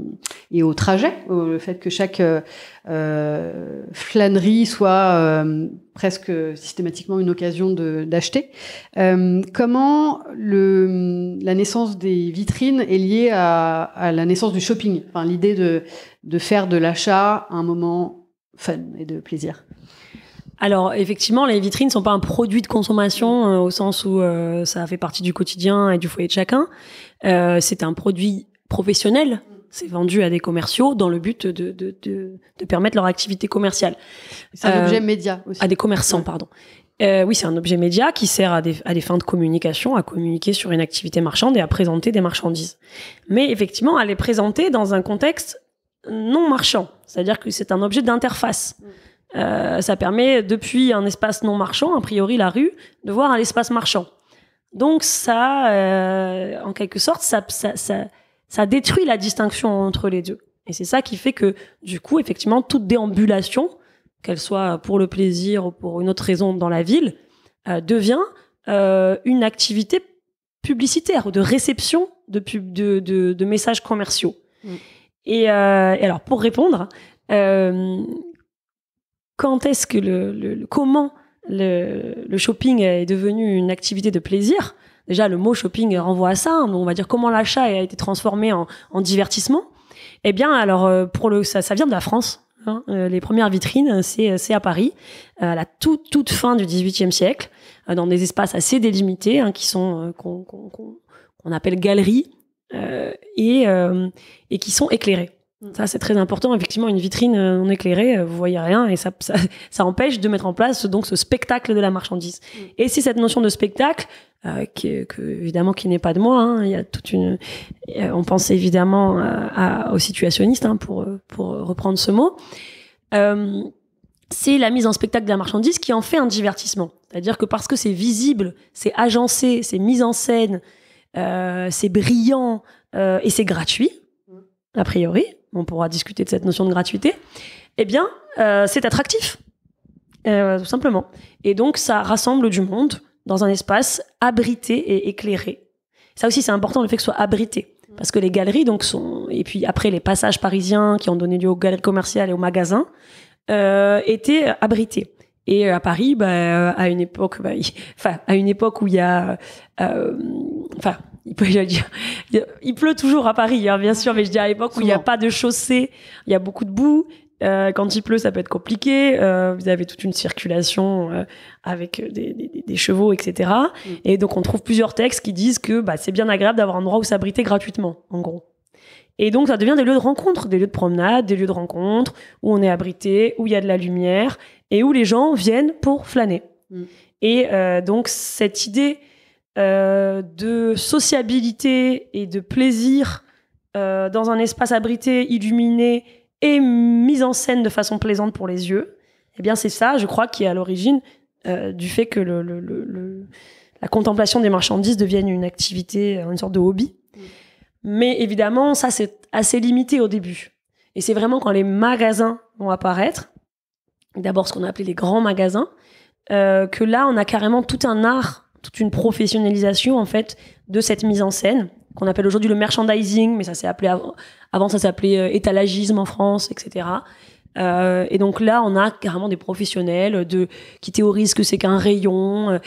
et au trajet. Le fait que chaque euh, euh, flânerie soit presque systématiquement une occasion d'acheter. comment le, la naissance des vitrines est liée à, la naissance du shopping, enfin, l'idée de, de faire de l'achat un moment fun et de plaisir alors effectivement, les vitrines ne sont pas un produit de consommation euh, au sens où euh, ça fait partie du quotidien et du foyer de chacun. Euh, c'est un produit professionnel. C'est vendu à des commerciaux dans le but de, de, de, permettre leur activité commerciale. C'est un objet média aussi. À des commerçants, pardon. oui, c'est un objet média qui sert à des, à des fins de communication, à communiquer sur une activité marchande et à présenter des marchandises. Mais effectivement, à les présenter dans un contexte non marchand. C'est-à-dire que c'est un objet d'interface. Mm. Euh, ça permet, depuis un espace non marchand, a priori la rue, de voir un espace marchand. Donc ça, euh, en quelque sorte, ça, ça, ça, ça, détruit la distinction entre les deux. Et c'est ça qui fait que, du coup, effectivement, toute déambulation, qu'elle soit pour le plaisir ou pour une autre raison dans la ville, euh, devient une activité publicitaire ou de réception de, de, de, messages commerciaux. Mm. Et, et, alors, pour répondre, euh, quand est-ce que le, comment le, shopping est devenu une activité de plaisir. Déjà, le mot shopping renvoie à ça. Hein, on va dire comment l'achat a été transformé en, divertissement. Eh bien, alors euh, pour le ça, ça vient de la France. Hein, euh, les premières vitrines, c'est euh, à Paris, à la toute toute fin du XVIIIe siècle, dans des espaces assez délimités hein, qui sont qu'on appelle galeries et et qui sont éclairés. Mm. Ça, c'est très important. Effectivement, une vitrine euh, non éclairée, euh, vous voyez rien et ça, ça, ça empêche de mettre en place donc ce spectacle de la marchandise. Mm. Et si cette notion de spectacle, euh, qui, euh, que, évidemment qui n'est pas de moi, hein. il y a toute une, on pense évidemment aux situationnistes hein, pour pour reprendre ce mot. Euh, c'est la mise en spectacle de la marchandise qui en fait un divertissement. C'est-à-dire que parce que c'est visible, c'est agencé, c'est mis en scène, euh, c'est brillant et c'est gratuit, mm. a priori, on pourra discuter de cette notion de gratuité, eh bien, euh, c'est attractif, euh, tout simplement. Et donc, ça rassemble du monde dans un espace abrité et éclairé. Ça aussi, c'est important le fait que ce soit abrité. Parce que les galeries, donc, sont. Et puis après, les passages parisiens qui ont donné lieu aux galeries commerciales et aux magasins, euh, étaient abrités. Et euh, à Paris, bah, euh, à une époque, bah, enfin à une époque où il y a, euh, enfin il peut dire, il pleut toujours à Paris, hein, bien sûr, mais je dis à l'époque où il n'y a pas de chaussée, il y a beaucoup de boue. quand il pleut, ça peut être compliqué. vous avez toute une circulation avec des, chevaux, etc. Mm. Et donc, on trouve plusieurs textes qui disent que bah, c'est bien agréable d'avoir un endroit où s'abriter gratuitement, en gros. Et donc, ça devient des lieux de rencontre, des lieux de promenade, des lieux de rencontre où on est abrité, où il y a de la lumière et où les gens viennent pour flâner. Mm. Et euh, donc cette idée euh, de sociabilité et de plaisir euh, dans un espace abrité, illuminé et mise en scène de façon plaisante pour les yeux, eh bien c'est ça, je crois, qui est à l'origine du fait que la contemplation des marchandises devienne une activité, une sorte de hobby. Mm. Mais évidemment, ça c'est assez limité au début. Et c'est vraiment quand les magasins vont apparaître d'abord ce qu'on a appelé les grands magasins, euh, que là, on a carrément tout un art, toute une professionnalisation en fait de cette mise en scène qu'on appelle aujourd'hui le merchandising, mais ça s'est appelé avant, ça s'appelait euh, étalagisme en France, etc. Euh, et donc là, on a carrément des professionnels qui théorisent que c'est qu'un rayon,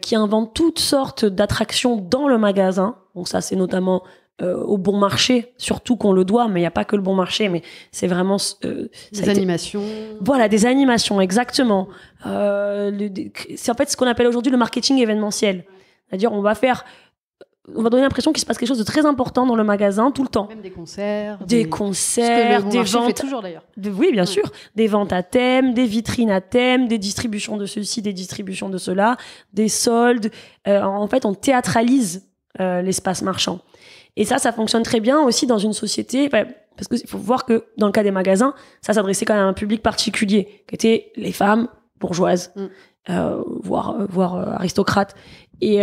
qui inventent toutes sortes d'attractions dans le magasin. Donc ça, c'est notamment euh, au bon marché, surtout qu'on le doit, mais il n'y a pas que le bon marché, mais c'est vraiment... Euh, des animations. Voilà, des animations, exactement. Euh, c'est en fait ce qu'on appelle aujourd'hui le marketing événementiel. C'est-à-dire on va faire... On va donner l'impression qu'il se passe quelque chose de très important dans le magasin tout le temps. des concerts. Des, concerts, des ventes. toujours d'ailleurs. Oui, bien sûr. Des ventes à thème, des vitrines à thème, des distributions de ceci, des distributions de cela, des soldes. en fait, on théâtralise l'espace marchand. Et ça, ça fonctionne très bien aussi dans une société. Bah, parce qu'il faut voir que dans le cas des magasins, ça s'adressait quand même à un public particulier, qui était les femmes bourgeoises, mm. euh, voire, euh, euh, aristocrates. Et,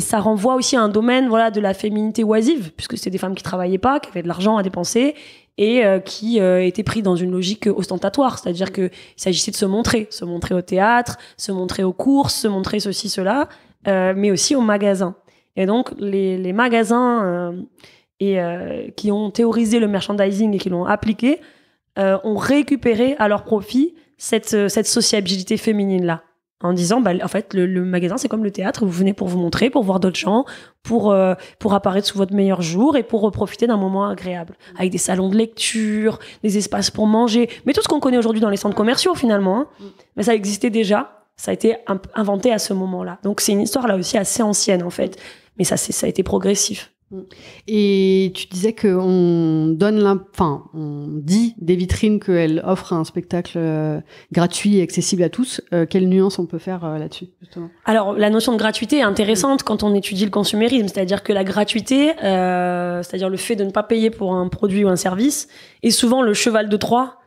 ça renvoie aussi à un domaine voilà de la féminité oisive puisque c'était des femmes qui travaillaient pas qui avaient de l'argent à dépenser et qui étaient prises dans une logique ostentatoire c'est-à-dire que s'agissait de se montrer se montrer au théâtre se montrer aux courses se montrer ceci cela mais aussi au magasin et donc, les, les magasins euh, et, euh, qui ont théorisé le merchandising et qui l'ont appliqué euh, ont récupéré à leur profit cette, cette sociabilité féminine-là en disant bah, en fait le, magasin c'est comme le théâtre vous venez pour vous montrer pour voir d'autres gens pour pour apparaître sous votre meilleur jour et pour profiter d'un moment agréable avec des salons de lecture des espaces pour manger mais tout ce qu'on connaît aujourd'hui dans les centres commerciaux finalement hein, mm. mais ça existait déjà ça a été inventé à ce moment-là donc c'est une histoire là aussi assez ancienne en fait mais ça, ça a été progressif. Mm. Et tu disais qu'on donne, enfin, on dit des vitrines qu'elles offrent un spectacle euh, gratuit et accessible à tous. Euh, quelle nuance on peut faire euh, là-dessus Alors, la notion de gratuité est intéressante mm. quand on étudie le consumérisme, c'est-à-dire que la gratuité, c'est-à-dire le fait de ne pas payer pour un produit ou un service, est souvent le cheval de Troie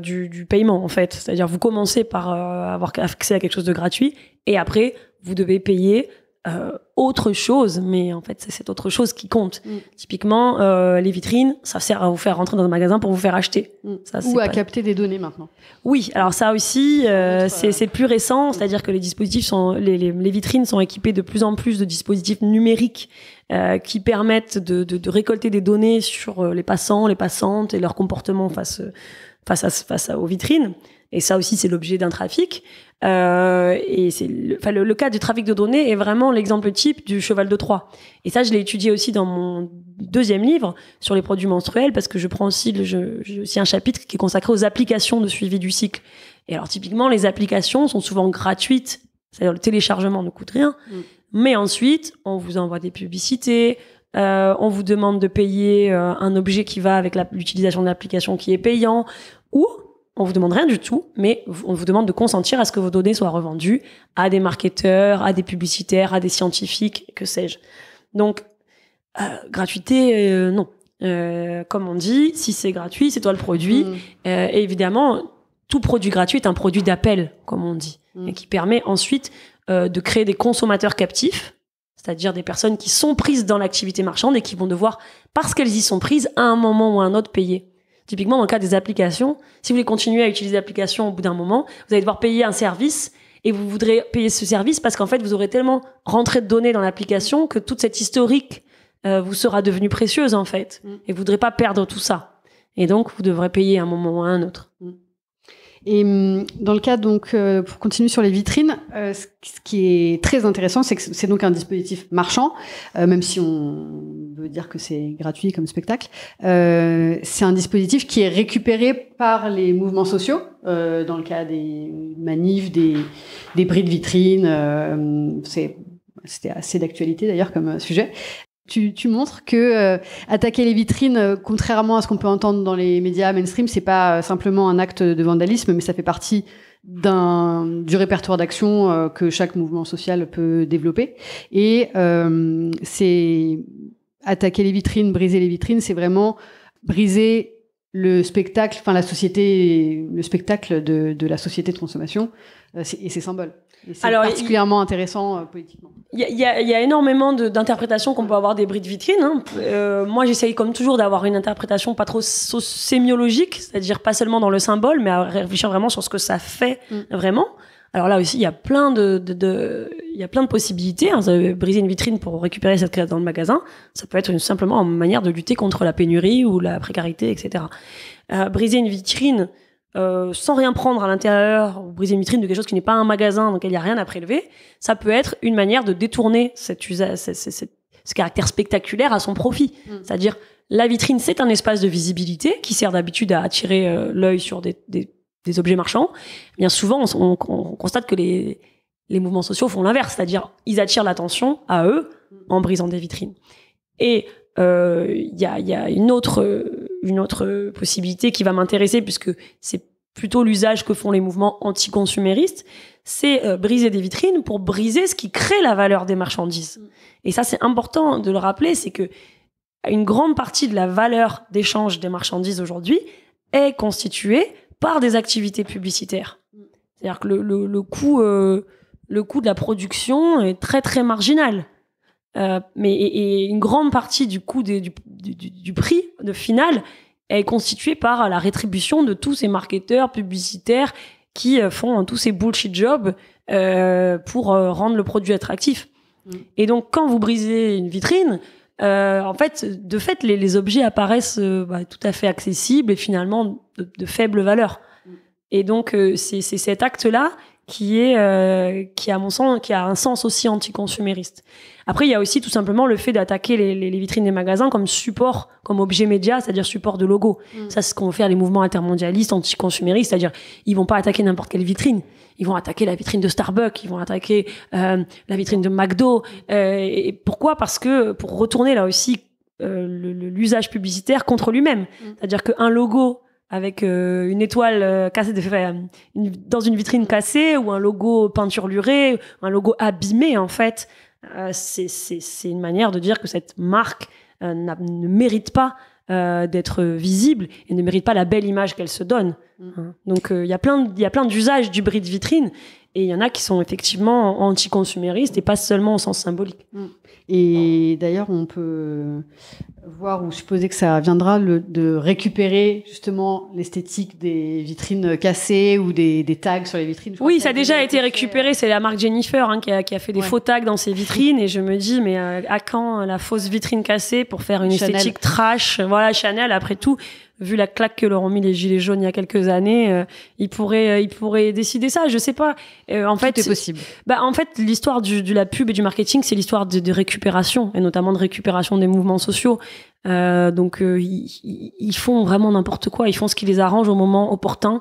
du, paiement en fait. C'est-à-dire vous commencez par avoir accès à quelque chose de gratuit et après vous devez payer euh, autre chose, mais en fait, c'est cette autre chose qui compte. Mm. Typiquement, euh, les vitrines, ça sert à vous faire rentrer dans un magasin pour vous faire acheter. Mm. Ça, Ou à capter des données maintenant. Oui, alors ça aussi, euh, euh c'est plus récent, mm. c'est-à-dire que les dispositifs sont, les, vitrines sont équipées de plus en plus de dispositifs numériques euh, qui permettent de, de, de, récolter des données sur les passants, les passantes et leur comportement face, face, à, face aux vitrines. Et ça aussi, c'est l'objet d'un trafic. Euh, et c'est le, cas du trafic de données est vraiment l'exemple type du cheval de Troie. Et ça, je l'ai étudié aussi dans mon deuxième livre sur les produits menstruels, parce que je prends aussi, je, un chapitre qui est consacré aux applications de suivi du cycle. Et alors, typiquement, les applications sont souvent gratuites, c'est-à-dire le téléchargement ne coûte rien. Mm. Mais ensuite, on vous envoie des publicités, euh, on vous demande de payer euh, un objet qui va avec l'utilisation de l'application qui est payant, ou on vous demande rien du tout, mais on vous demande de consentir à ce que vos données soient revendues à des marketeurs, à des publicitaires, à des scientifiques, que sais-je. Donc, euh, gratuité, euh, non. Euh, comme on dit, si c'est gratuit, c'est toi le produit. Mm. évidemment, tout produit gratuit est un produit d'appel, comme on dit, mm. et qui permet ensuite de créer des consommateurs captifs, c'est-à-dire des personnes qui sont prises dans l'activité marchande et qui vont devoir, parce qu'elles y sont prises, à un moment ou à un autre, payer. Typiquement, dans le cas des applications, si vous voulez continuer à utiliser l'application au bout d'un moment, vous allez devoir payer un service et vous voudrez payer ce service parce qu'en fait, vous aurez tellement rentré de données dans l'application que toute cette historique euh, vous sera devenue précieuse en fait. Mm. Et vous voudrez pas perdre tout ça. Et donc, vous devrez payer à un moment ou à un autre. Mm. Et hum, dans le cas, donc, euh, pour continuer sur les vitrines, euh, ce qui est très intéressant, c'est que c'est donc un dispositif marchand, euh, même si on veut dire que c'est gratuit comme spectacle. c'est un dispositif qui est récupéré par les mouvements sociaux, dans le cas des manifs, des, des bris de vitrines. c'est c'était assez d'actualité d'ailleurs comme sujet. Tu, montres que euh, attaquer les vitrines, euh, contrairement à ce qu'on peut entendre dans les médias mainstream, c'est pas euh, simplement un acte de vandalisme, mais ça fait partie d'un du répertoire d'action que chaque mouvement social peut développer. Et c'est attaquer les vitrines, briser les vitrines, c'est vraiment briser le spectacle, enfin la société, le spectacle de, de la société de consommation et ses symboles c'est particulièrement intéressant euh, politiquement. Il y, a énormément d'interprétations qu'on peut avoir des bris de vitrine. Hein. Euh, moi, j'essaye comme toujours d'avoir une interprétation pas trop sémiologique, c'est-à-dire pas seulement dans le symbole, mais à réfléchir vraiment sur ce que ça fait mm. vraiment. Alors là aussi, il y a plein de, plein de possibilités. Hein. Briser une vitrine pour récupérer cette crête dans le magasin. Ça peut être une, simplement une manière de lutter contre la pénurie ou la précarité, etc. Euh, briser une vitrine, euh, sans rien prendre à l'intérieur, ou briser une vitrine de quelque chose qui n'est pas un magasin, donc il n'y a rien à prélever, ça peut être une manière de détourner ce, caractère spectaculaire à son profit. Mm. C'est-à-dire, la vitrine, c'est un espace de visibilité qui sert d'habitude à attirer euh, l'œil sur des, objets marchands. Eh bien souvent, on, constate que les, mouvements sociaux font l'inverse, c'est-à-dire ils attirent l'attention à eux mm. en brisant des vitrines. Et euh, il y, a, une autre une autre euh, possibilité qui va m'intéresser puisque c'est plutôt l'usage que font les mouvements anticonsuméristes, c'est euh, briser des vitrines pour briser ce qui crée la valeur des marchandises. Et ça, c'est important de le rappeler, c'est que une grande partie de la valeur d'échange des marchandises aujourd'hui est constituée par des activités publicitaires. C'est-à-dire que le, coût, euh, le coût de la production est très très marginal. Euh, mais et, une grande partie du coût du, du, prix de final est constituée par la rétribution de tous ces marketeurs publicitaires qui euh, font tous ces bullshit jobs euh, pour rendre le produit attractif. Mm. Et donc quand vous brisez une vitrine, en fait, de fait, les, objets apparaissent bah, tout à fait accessibles et finalement de, faible valeur. Mm. Et donc c'est cet acte-là qui est euh, qui à mon sens qui a un sens aussi anticonsumériste. Après il y a aussi tout simplement le fait d'attaquer les, vitrines des magasins comme support, comme objet média, c'est-à-dire support de logo. Mm. Ça c'est ce qu'ont fait les mouvements intermondialistes anticonsuméristes, c'est-à-dire ils vont pas attaquer n'importe quelle vitrine, ils vont attaquer la vitrine de Starbucks, ils vont attaquer euh, la vitrine de McDo. Euh, et pourquoi Parce que pour retourner là aussi l'usage publicitaire contre lui-même, mm. c'est-à-dire qu'un logo avec euh, une étoile euh, cassée, dans une vitrine cassée ou un logo peinturluré, un logo abîmé en fait. Euh, c'est une manière de dire que cette marque ne mérite pas d'être visible et ne mérite pas la belle image qu'elle se donne. Mm. Hein. Donc il y a plein d'usages du bris de vitrine et il y en a qui sont effectivement anticonsuméristes et pas seulement au sens symbolique. Mm. Et d'ailleurs, on peut voir ou supposer que ça viendra de récupérer justement l'esthétique des vitrines cassées ou des, tags sur les vitrines. oui, ça a déjà été récupéré. C'est la marque Jennifer hein, qui, a, fait des faux tags dans ses vitrines. Et je me dis, mais euh, à, quand la fausse vitrine cassée pour faire une esthétique trash Voilà, Chanel, après tout vu la claque que leur ont mis les gilets jaunes il y a quelques années, euh, ils pourraient euh, ils pourraient décider ça. Je sais pas. Euh, en fait, c'est possible. Bah en fait, l'histoire de la pub et du marketing, c'est l'histoire de, de, récupération et notamment de récupération des mouvements sociaux. donc ils, font vraiment n'importe quoi. Ils font ce qui les arrange au moment opportun.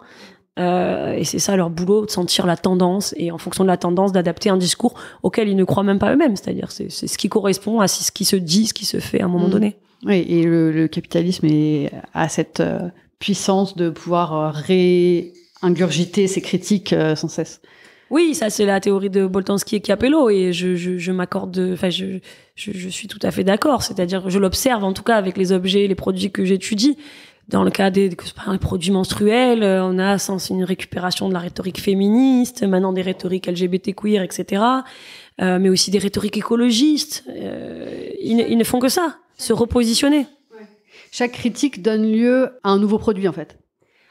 et c'est ça leur boulot, de sentir la tendance et en fonction de la tendance, d'adapter un discours auquel ils ne croient même pas eux-mêmes. C'est-à-dire, c'est ce qui correspond à ce qui se dit, ce qui se fait à un moment mm. donné. Oui, et le, capitalisme est, a cette euh, puissance de pouvoir euh, réingurgiter ses critiques euh, sans cesse. Oui, ça c'est la théorie de Boltanski et Capello et je, je, je m'accorde, enfin je, je, suis tout à fait d'accord. C'est-à-dire je l'observe en tout cas avec les objets, les produits que j'étudie. Dans le cas des, des produits menstruels, on a sans une récupération de la rhétorique féministe, maintenant des rhétoriques LGBT queer, etc. Euh, mais aussi des rhétoriques écologistes. ils ne font que ça se repositionner. Chaque critique donne lieu à un nouveau produit, en fait.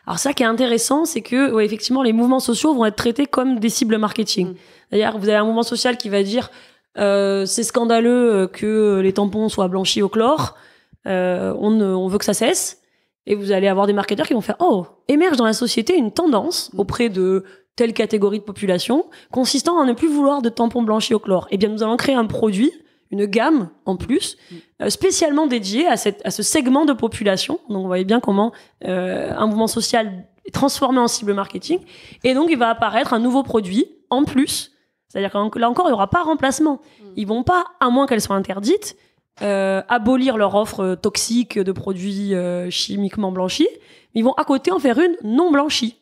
Alors ça qui est intéressant, c'est que effectivement les mouvements sociaux vont être traités comme des cibles marketing. Mm. D'ailleurs, vous avez un mouvement social qui va dire euh, c'est scandaleux euh, que les tampons soient blanchis au chlore, euh, on, on, veut que ça cesse. Et vous allez avoir des marketeurs qui vont faire oh émerge dans la société une tendance mm. auprès de telle catégorie de population consistant à ne plus vouloir de tampons blanchis au chlore. Eh bien, nous allons créer un produit une gamme en plus mm. euh, spécialement dédiée à, cette, ce segment de population. Donc vous voyez bien comment euh, un mouvement social est transformé en cible marketing. Et donc il va apparaître un nouveau produit en plus. C'est-à-dire que là encore, il n'y aura pas remplacement. Mm. Ils vont pas, à moins qu'elles soient interdites, euh, abolir leur offre toxique de produits chimiquement blanchis. Ils vont à côté en faire une non blanchie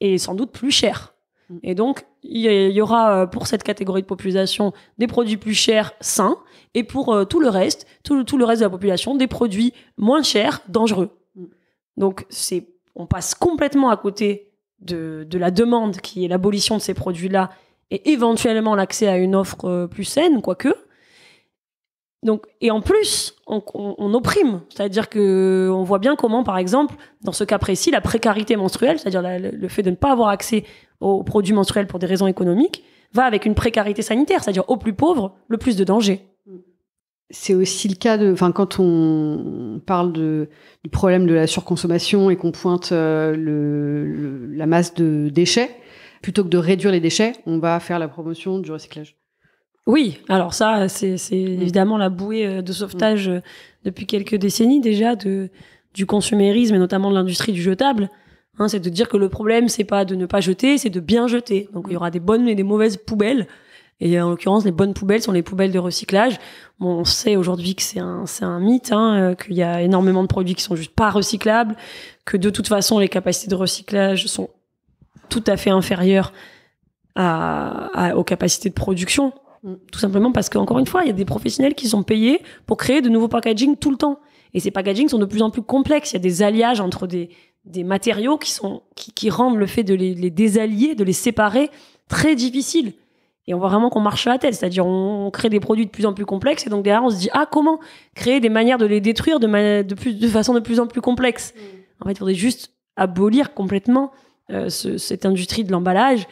et sans doute plus chère. Mm. Et donc, il y, aura euh, pour cette catégorie de population des produits plus chers, sains, et pour euh, tout le reste, tout, le reste de la population, des produits moins chers, dangereux. Mm. Donc, c'est, on passe complètement à côté de, de la demande qui est l'abolition de ces produits-là et éventuellement l'accès à une offre euh, plus saine, quoique. Donc, et en plus, on, opprime. C'est-à-dire que euh, on voit bien comment, par exemple, dans ce cas précis, la précarité menstruelle, c'est-à-dire le fait de ne pas avoir accès aux produits menstruels pour des raisons économiques, va avec une précarité sanitaire, c'est-à-dire au plus pauvre, le plus de danger. C'est aussi le cas de, enfin, quand on parle du problème de la surconsommation et qu'on pointe euh, la masse de déchets, plutôt que de réduire les déchets, on va faire la promotion du recyclage. Oui, alors ça, c'est mm. évidemment la bouée euh, de sauvetage mm. euh, depuis quelques décennies déjà de, du consumérisme et notamment de l'industrie du jetable. Hein, c'est de dire que le problème, c'est pas de ne pas jeter, c'est de bien jeter. Donc il y mm. aura des bonnes et des mauvaises poubelles. Et euh, en l'occurrence, les bonnes poubelles sont les poubelles de recyclage. Bon, on sait aujourd'hui que c'est un, c'est un mythe, hein, qu'il y a énormément de produits qui sont juste pas recyclables, que de toute façon, les capacités de recyclage sont tout à fait inférieures à, aux capacités de production. Mm, tout simplement parce qu'encore une fois, il y a des professionnels qui sont payés pour créer de nouveaux packaging tout le temps. Et ces packagings sont de plus en plus complexes. Il y a des alliages entre des, des matériaux qui, sont, qui, rendent le fait de les, désallier, de les séparer, très difficile. Et on voit vraiment qu'on marche à la tête, c'est-à-dire on, crée des produits de plus en plus complexes et donc derrière on se dit ah comment créer des manières de les détruire de, de, plus... de façon de plus en plus complexe. Mm. En fait, il faudrait juste abolir complètement euh, cette industrie de l'emballage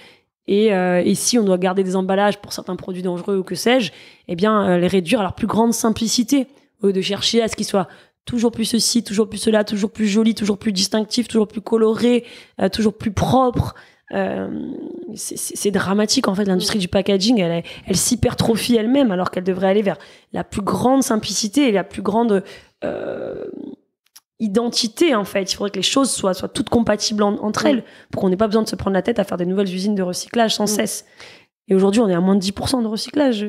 euh, et, si on doit garder des emballages pour certains produits dangereux ou que sais-je, eh bien, euh, les réduire à leur plus grande simplicité, au de chercher à ce qu'ils soient toujours plus ceci, toujours plus cela, toujours plus joli, toujours plus distinctif, toujours plus coloré, euh, toujours plus propre. c'est dramatique en fait l'industrie mm. du packaging elle, elle s'hypertrophie elle-même alors qu'elle devrait aller vers la plus grande simplicité et la plus grande identité en fait. Il faudrait que les choses soient, soient toutes compatibles entre mm. elles pour qu'on n'ait pas besoin de se prendre la tête à faire des nouvelles usines de recyclage sans mm. cesse. Et aujourd'hui, on est à moins de 10% de recyclage.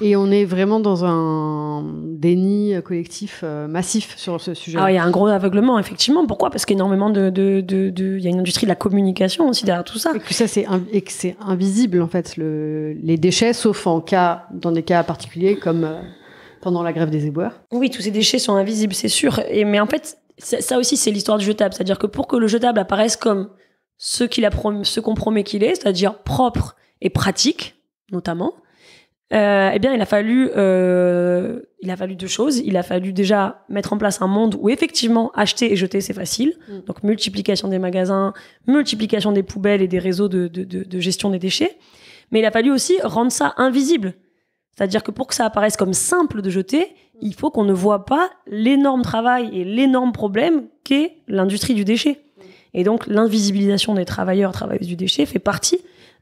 Et on est vraiment dans un déni collectif euh, massif sur ce sujet. Ah, il y a un gros aveuglement, effectivement. Pourquoi Parce qu'énormément de, de, de, de, y a une industrie de la communication aussi derrière tout ça. Et que ça, c'est invisible en fait, le, les déchets, sauf en cas, dans des cas particuliers comme. Euh, pendant la grève des éboueurs. Oui, tous ces déchets sont invisibles, c'est sûr. Et, mais en fait, ça, aussi, c'est l'histoire du jetable. C'est-à-dire que pour que le jetable apparaisse comme ce qu'il ce qu'on promet qu'il est, c'est-à-dire propre et pratique, notamment, euh, eh bien, il a fallu, euh, il a fallu deux choses. Il a fallu déjà mettre en place un monde où effectivement acheter et jeter c'est facile. Mm. Donc multiplication des magasins, multiplication des poubelles et des réseaux de, de, gestion des déchets. Mais il a fallu aussi rendre ça invisible. C'est-à-dire que pour que ça apparaisse comme simple de jeter, il faut qu'on ne voit pas l'énorme travail et l'énorme problème qu'est l'industrie du déchet. Et donc l'invisibilisation des travailleurs, travailleuses du déchet fait partie,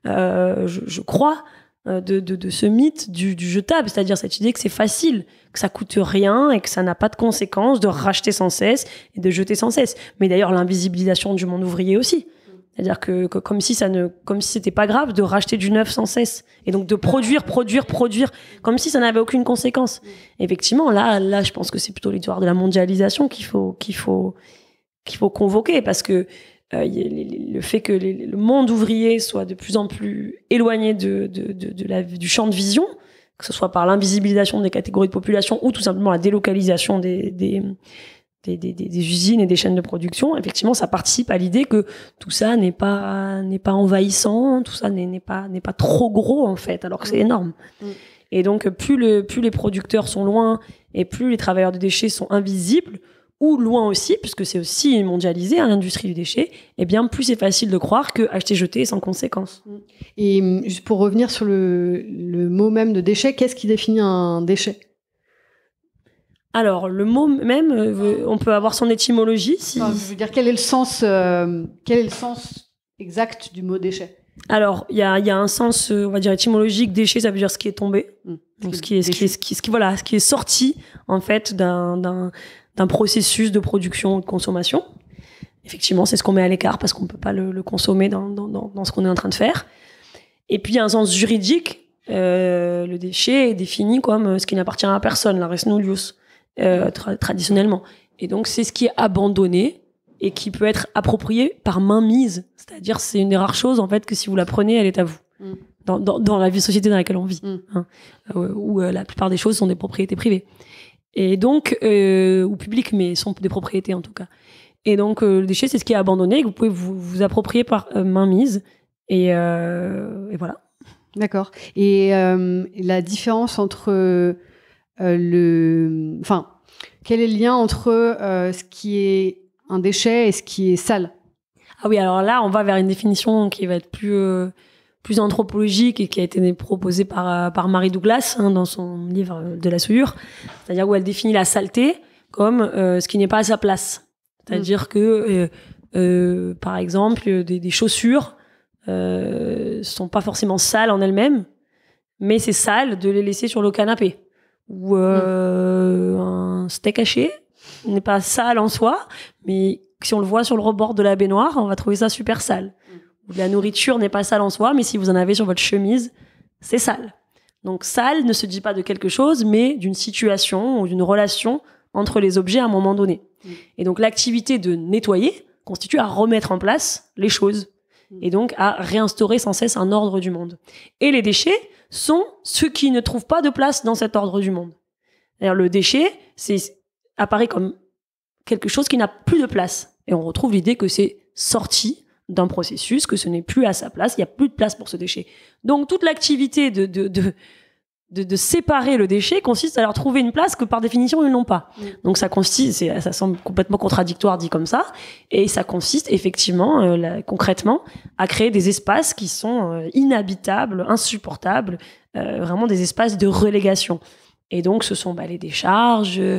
euh, je, crois, euh, de, ce mythe du, du jetable, c'est-à-dire cette idée que c'est facile, que ça coûte rien et que ça n'a pas de conséquences de racheter sans cesse et de jeter sans cesse. Mais d'ailleurs, l'invisibilisation du monde ouvrier aussi. C'est-à-dire que, comme si ça ne, comme si c'était pas grave de racheter du neuf sans cesse et donc de produire, produire, produire, comme si ça n'avait aucune conséquence. Effectivement, là, là, je pense que c'est plutôt l'histoire de la mondialisation qu'il faut, qu'il faut, qu'il faut convoquer parce que euh, le fait que le monde ouvrier soit de plus en plus éloigné de, de, de, la, du champ de vision, que ce soit par l'invisibilisation des catégories de population ou tout simplement la délocalisation des, des, usines et des chaînes de production, effectivement, ça participe à l'idée que tout ça n'est pas n'est pas envahissant, tout ça n'est pas n'est pas trop gros en fait, alors que c'est mm. énorme. Mm. Et donc plus le plus les producteurs sont loin et plus les travailleurs de déchets sont invisibles ou loin aussi, puisque c'est aussi mondialisé à hein, l'industrie du déchet, eh bien plus c'est facile de croire que acheter jeter est sans conséquence. Mm. Et juste pour revenir sur le, le mot même de déchet, qu'est-ce qui définit un déchet alors, le mot même, euh, on peut avoir son étymologie. Si... je veux dire, quel est le sens, euh, quel est le sens exact du mot déchet Alors, il y a, y a, un sens, euh, on va dire, étymologique. Déchet, ça veut dire ce qui est tombé. Hum. Donc, ce qui est, ce qui voilà, ce qui est sorti, en fait, d'un processus de production ou de consommation. Effectivement, c'est ce qu'on met à l'écart parce qu'on ne peut pas le, le consommer dans, dans, dans, ce qu'on est en train de faire. Et puis, il y a un sens juridique. Euh, le déchet est défini comme ce qui n'appartient à personne, la res nullius. Euh, traditionnellement. Et donc c'est ce qui est abandonné et qui peut être approprié par main mise. C'est-à-dire c'est une des rares choses en fait que si vous la prenez, elle est à vous. Mm. Dans, dans, la vie société dans laquelle on vit, mm. hein. euh, où, euh, la plupart des choses sont des propriétés privées et donc ou publiques, mais sont des propriétés en tout cas. Et donc le déchet, c'est ce qui est abandonné que vous pouvez vous, approprier par mainmise. Et, et voilà. D'accord. Et la différence entre euh, le, enfin, quel est le lien entre euh, ce qui est un déchet et ce qui est sale Ah oui, alors là, on va vers une définition qui va être plus euh, plus anthropologique et qui a été proposée par, par Marie Douglas hein, dans son livre de la souillure, c'est-à-dire où elle définit la saleté comme ce qui n'est pas à sa place. C'est-à-dire mm. que, par exemple, des, des chaussures sont pas forcément sales en elles-mêmes, mais c'est sale de les laisser sur le canapé ou euh, un steak haché n'est pas sale en soi, mais si on le voit sur le rebord de la baignoire, on va trouver ça super sale. Mm. Ou la nourriture n'est pas sale en soi, mais si vous en avez sur votre chemise, c'est sale. Donc sale ne se dit pas de quelque chose, mais d'une situation ou d'une relation entre les objets à un moment donné. Mm. Et donc l'activité de nettoyer constitue à remettre en place les choses mm. et donc à réinstaurer sans cesse un ordre du monde. Et les déchets sont ceux qui ne trouvent pas de place dans cet ordre du monde. D'ailleurs, le déchet, c'est apparaît comme quelque chose qui n'a plus de place. Et on retrouve l'idée que c'est sorti d'un processus, que ce n'est plus à sa place, il n'y a plus de place pour ce déchet. Donc toute l'activité de, de, séparer le déchet consiste à leur trouver une place que par définition ils n'ont pas. Mm. Donc ça consiste, ça semble complètement contradictoire dit comme ça, et ça consiste effectivement, euh, concrètement, à créer des espaces qui sont euh, inhabitables, insupportables, euh, vraiment des espaces de relégation. Et donc, ce sont bah, les décharges, euh,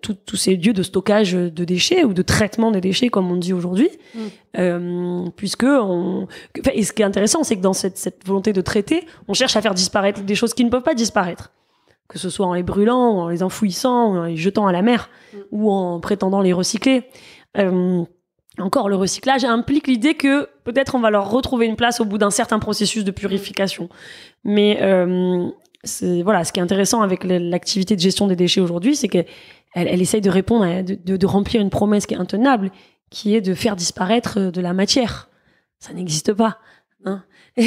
tous ces lieux de stockage de déchets ou de traitement des déchets, comme on dit aujourd'hui. Mm. Euh, puisque, on... et ce qui est intéressant, c'est que dans cette, volonté de traiter, on cherche à faire disparaître des choses qui ne peuvent pas disparaître. Que ce soit en les brûlant, en les enfouissant, en les jetant à la mer, mm. ou en prétendant les recycler. Euh, encore, le recyclage implique l'idée que peut-être on va leur retrouver une place au bout d'un certain processus de purification. Mais voilà, ce qui est intéressant avec l'activité de gestion des déchets aujourd'hui, c'est qu'elle elle essaye de répondre, de, remplir une promesse qui est intenable, qui est de faire disparaître euh, de la matière. Ça n'existe pas. Hein.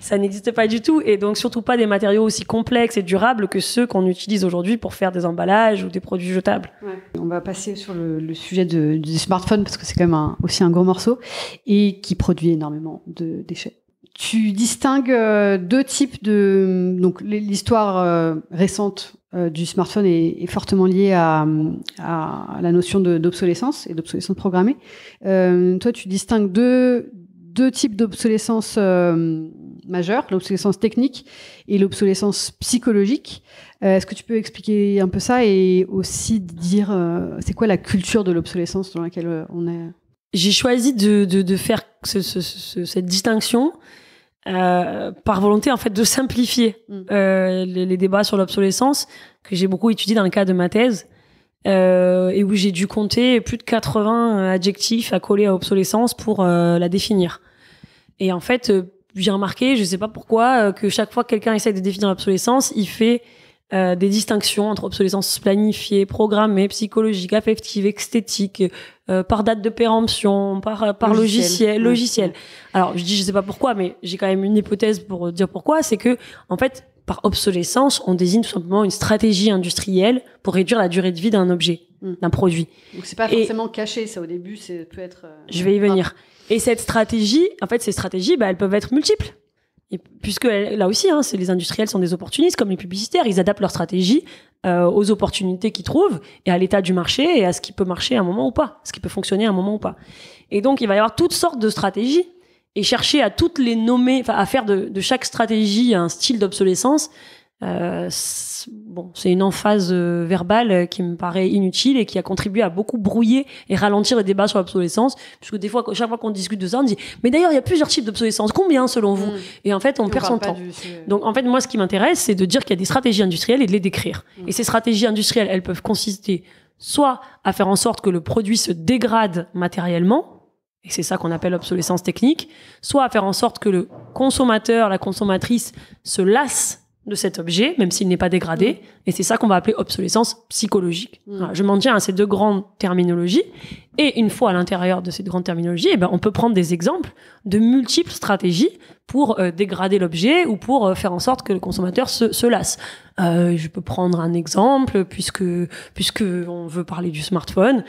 ça n'existe pas du tout. Et donc, surtout pas des matériaux aussi complexes et durables que ceux qu'on utilise aujourd'hui pour faire des emballages ou des produits jetables. On va passer sur le, sujet du smartphone, parce que c'est quand même aussi un gros morceau, et qui produit énormément de déchets tu distingues euh, deux types de. Donc, l'histoire euh, récente euh, du smartphone est, fortement liée à, la notion d'obsolescence et d'obsolescence programmée. toi, tu distingues deux, deux types d'obsolescence majeure l'obsolescence technique et l'obsolescence psychologique. Est-ce que tu peux expliquer un peu ça et aussi dire c'est quoi la culture de l'obsolescence dans laquelle on est J'ai choisi de, de, faire cette distinction euh, par volonté en fait de simplifier mm. euh, les, débats sur l'obsolescence que j'ai beaucoup étudié dans le cadre de ma thèse euh, et où j'ai dû compter plus de 80 adjectifs à coller à obsolescence pour la définir. Et en fait, j'ai remarqué, je ne sais pas pourquoi, que chaque fois que quelqu'un essaie de définir l'obsolescence, il fait des distinctions entre obsolescence planifiée, programmée, psychologique, affective, esthétique, euh, par date de péremption, par, euh, par logiciel. logiciel, Alors, je dis, je sais pas pourquoi, mais j'ai quand même une hypothèse pour euh, dire pourquoi, c'est que, en fait, par obsolescence, on désigne tout simplement une stratégie industrielle pour réduire la durée de vie d'un objet, hmm. d'un produit. Donc c'est pas forcément caché, ça au début, c'est peut être. je vais y venir. Et cette stratégie, en fait, ces stratégies, bah, elles peuvent être multiples. Et puisque là aussi, hein, les industriels sont des opportunistes comme les publicitaires, ils adaptent leur stratégie euh, aux opportunités qu'ils trouvent et à l'état du marché et à ce qui peut marcher à un moment ou pas, ce qui peut fonctionner à un moment ou pas. Et donc, il va y avoir toutes sortes de stratégies et chercher à toutes les nommer, à faire de, de chaque stratégie un style d'obsolescence, euh, bon, c'est une emphase euh, verbale euh, qui me paraît inutile et qui a contribué à beaucoup brouiller et ralentir le débat sur l'obsolescence, puisque des fois, chaque fois qu'on discute de ça, on dit mais d'ailleurs il y a plusieurs types d'obsolescence, combien selon vous hmm. Et en fait, on, perd son temps. Donc en fait, moi, ce qui m'intéresse, c'est de dire qu'il y a des stratégies industrielles et de les décrire. Hmm. Et ces stratégies industrielles, elles peuvent consister soit à faire en sorte que le produit se dégrade matériellement, et c'est ça qu'on appelle obsolescence technique, soit à faire en sorte que le consommateur, la consommatrice se lasse de cet objet, même s'il n'est pas dégradé, mm. Et c'est ça qu'on va appeler obsolescence psychologique. Mmh. je m'en tiens à ces deux grandes terminologies. Et une fois à l'intérieur de deux grandes terminologies, eh ben, on peut prendre des exemples de multiples stratégies pour euh, dégrader l'objet ou pour euh, faire en sorte que le consommateur se, lasse. Euh, je peux prendre un exemple puisque puisque on veut parler du smartphone.